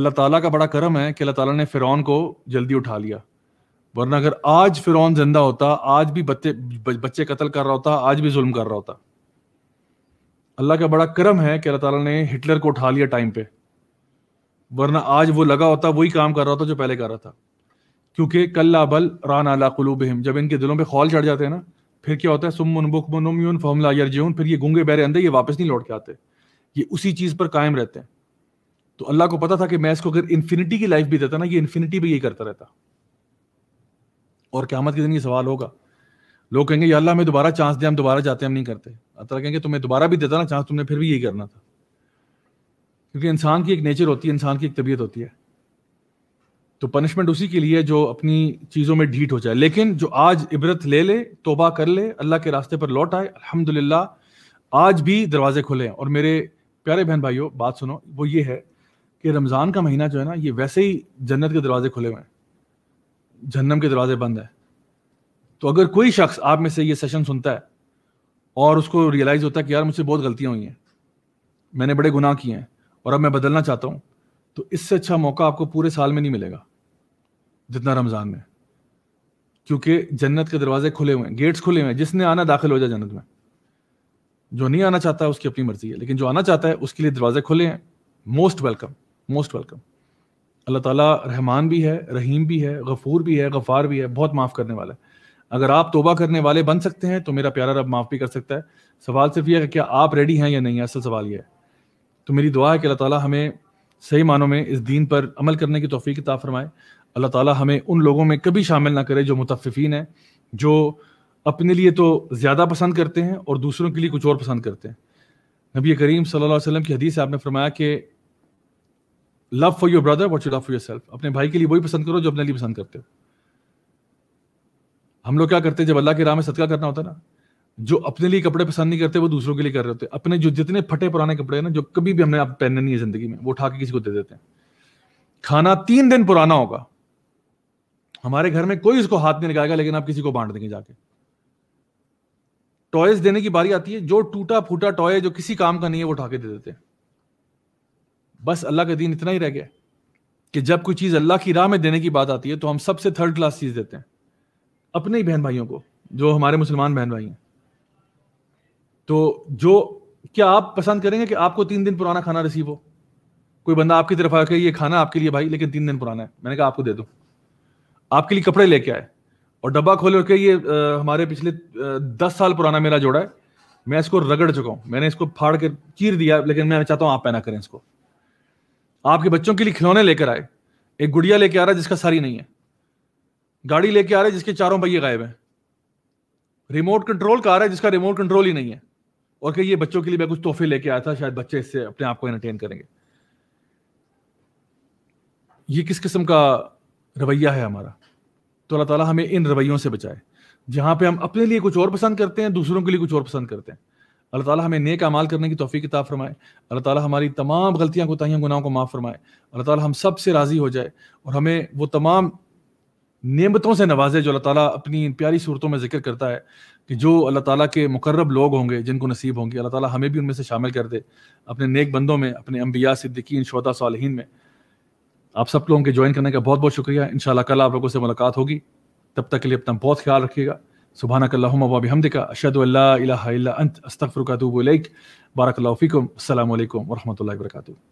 अल्लाह ताला का बड़ा करम है कि अल्लाह ताला ने फिरौन को जल्दी उठा लिया वरना अगर आज फिर जिंदा होता आज भी बच्चे बच्चे कत्ल कर रहा होता आज भी जुल्म कर रहा होता अल्लाह का बड़ा करम है कि अल्लाह ताला ने हिटलर को उठा लिया टाइम पे वरना आज वो लगा होता वही काम कर रहा था जो पहले कर रहा था क्योंकि कल्ला बल रान आला हिम जब इनके दिलों पे खौल चढ़ जाते हैं ना फिर क्या होता है सुमन बुकमन फमला यरजून फिर ये गूंगे बहरे अंदर ये वापस नहीं लौट के आते ये उसी चीज़ पर कायम रहते हैं तो अल्लाह को पता था कि मैं इसको अगर इन्फिनिटी की लाइफ भी देता ना ये इन्फिनिटी भी यही करता रहता और क्यामत के दिन ये सवाल होगा लोग कहेंगे ये अल्लाह हमें दोबारा चांस दे हम दोबारा जाते हम नहीं करते अतः कहेंगे तुम्हें दोबारा भी देता ना चांस तुमने फिर भी यही करना था क्योंकि इंसान की एक नेचर होती है इंसान की एक तबीयत होती है तो पनिशमेंट उसी के लिए जो अपनी चीज़ों में ढीठ हो जाए लेकिन जो आज इबरत ले ले तोबा कर ले अल्लाह के रास्ते पर लौट आए अल्हम्दुलिल्लाह आज भी दरवाजे खुले हैं और मेरे प्यारे बहन भाइयों बात सुनो वो ये है कि रमज़ान का महीना जो है ना ये वैसे ही जन्नत के दरवाजे खुले हुए हैं जन्नम के दरवाजे बंद है तो अगर कोई शख्स आप में से ये सेशन सुनता है और उसको रियलाइज़ होता है कि यार मुझसे बहुत गलतियां हुई हैं मैंने बड़े गुनाह किए हैं और अब मैं बदलना चाहता हूं तो इससे अच्छा मौका आपको पूरे साल में नहीं मिलेगा जितना रमज़ान में क्योंकि जन्नत के दरवाजे खुले हुए हैं गेट्स खुले हुए हैं जिसने आना दाखिल हो जाए जन्नत में जो नहीं आना चाहता उसकी अपनी मर्जी है लेकिन जो आना चाहता है उसके लिए दरवाजे खुले हैं मोस्ट वेलकम मोस्ट वेलकम अल्लाह ताला रहमान भी है रहीम भी है गफूर भी है गफ़ार भी है बहुत माफ़ करने वाला है अगर आप तोबा करने वाले बन सकते हैं तो मेरा प्यारा रब माफ़ भी कर सकता है सवाल सिर्फ यह है कि क्या आप रेडी हैं या नहीं है असल सवाल यह है तो मेरी दुआ है कि अल्लाह ताला हमें सही मानों में इस दीन पर अमल करने की तोफ़ी ता फरमाए अल्लाह ताला हमें उन लोगों में कभी शामिल ना करे जो मुतफ़िन हैं जो अपने लिए तो ज़्यादा पसंद करते हैं और दूसरों के लिए कुछ और पसंद करते हैं नबी करीम सल्लल्लाहु अलैहि वसल्लम की हदीस आपने फरमाया कि love for your brother what you love for yourself अपने भाई के लिए वही पसंद करो जो अपने लिए पसंद करते हो हम लोग क्या करते हैं जब अल्लाह के राह में सदका करना होता है ना जो अपने लिए कपड़े पसंद नहीं करते वो दूसरों के लिए कर रहे होते अपने जो जितने फटे पुराने कपड़े हैं ना जो कभी भी हमने आप पहने नहीं है जिंदगी में वो उठा के किसी को दे देते हैं खाना तीन दिन पुराना होगा हमारे घर में कोई उसको हाथ नहीं लगाएगा लेकिन आप किसी को बांट देंगे जाके टॉयज देने की बारी आती है जो टूटा फूटा टॉय जो किसी काम का नहीं है वो उठा के दे देते हैं बस अल्लाह का दीन इतना ही रह गया कि जब कोई चीज़ अल्लाह की राह में देने की बात आती है तो हम सबसे थर्ड क्लास चीज़ देते हैं अपने ही बहन भाइयों को जो हमारे मुसलमान बहन भाई हैं तो जो क्या आप पसंद करेंगे कि आपको तीन दिन पुराना खाना रिसीव हो कोई बंदा आपकी तरफ आया ये खाना आपके लिए भाई लेकिन तीन दिन पुराना है मैंने कहा आपको दे दो आपके लिए कपड़े लेके आए और डब्बा खोले और ये आ, हमारे पिछले दस साल पुराना मेरा जोड़ा है मैं इसको रगड़ चुका हूँ मैंने इसको फाड़ के चीर दिया लेकिन मैं चाहता हूँ आप पहना करें इसको आपके बच्चों के लिए खिलौने लेकर आए एक गुड़िया लेके आ रहा है जिसका सारी नहीं है गाड़ी लेके आ रहा है जिसके चारों पहिए गायब हैं रिमोट कंट्रोल का आ रहा है जिसका रिमोट कंट्रोल ही नहीं है और कि ये बच्चों के लिए मैं कुछ तोहफे लेके आया था शायद बच्चे इससे अपने आप को एंटरटेन करेंगे ये किस किस्म का रवैया है हमारा तो अल्लाह ताला हमें इन रवैयों से बचाए जहां पे हम अपने लिए कुछ और पसंद करते हैं दूसरों के लिए कुछ और पसंद करते हैं अल्लाह ताला हमें नेक अमाल करने की तोफ़ी किताब फरमाए अल्लाह ताला हमारी तमाम गलतियाँ कोताहियाँ गुनाहों को माफ़ फरमाए अल्लाह ताला हम सब से राज़ी हो जाए और हमें वो तमाम नियमतों से नवाजे जो अल्लाह ताला अपनी प्यारी सूरतों में जिक्र करता है कि जो अल्लाह ताला के मुकर्रब लोग होंगे जिनको नसीब होंगे अल्लाह ताला हमें भी उनमें से शामिल कर दे अपने नेक बंदों में अपने अम्बिया सिद्दीकीन शोदा सालहीन में आप सब लोगों के ज्वाइन करने का बहुत बहुत शुक्रिया इन कल आप लोगों से मुलाकात होगी तब तक के लिए अपना बहुत ख्याल रखिएगा سبحانك اللهم وبحمدك أشهد أن لا إله إلا أنت أستغفرك وأتوب إليك بارك الله فيكم السلام عليكم ورحمة الله وبركاته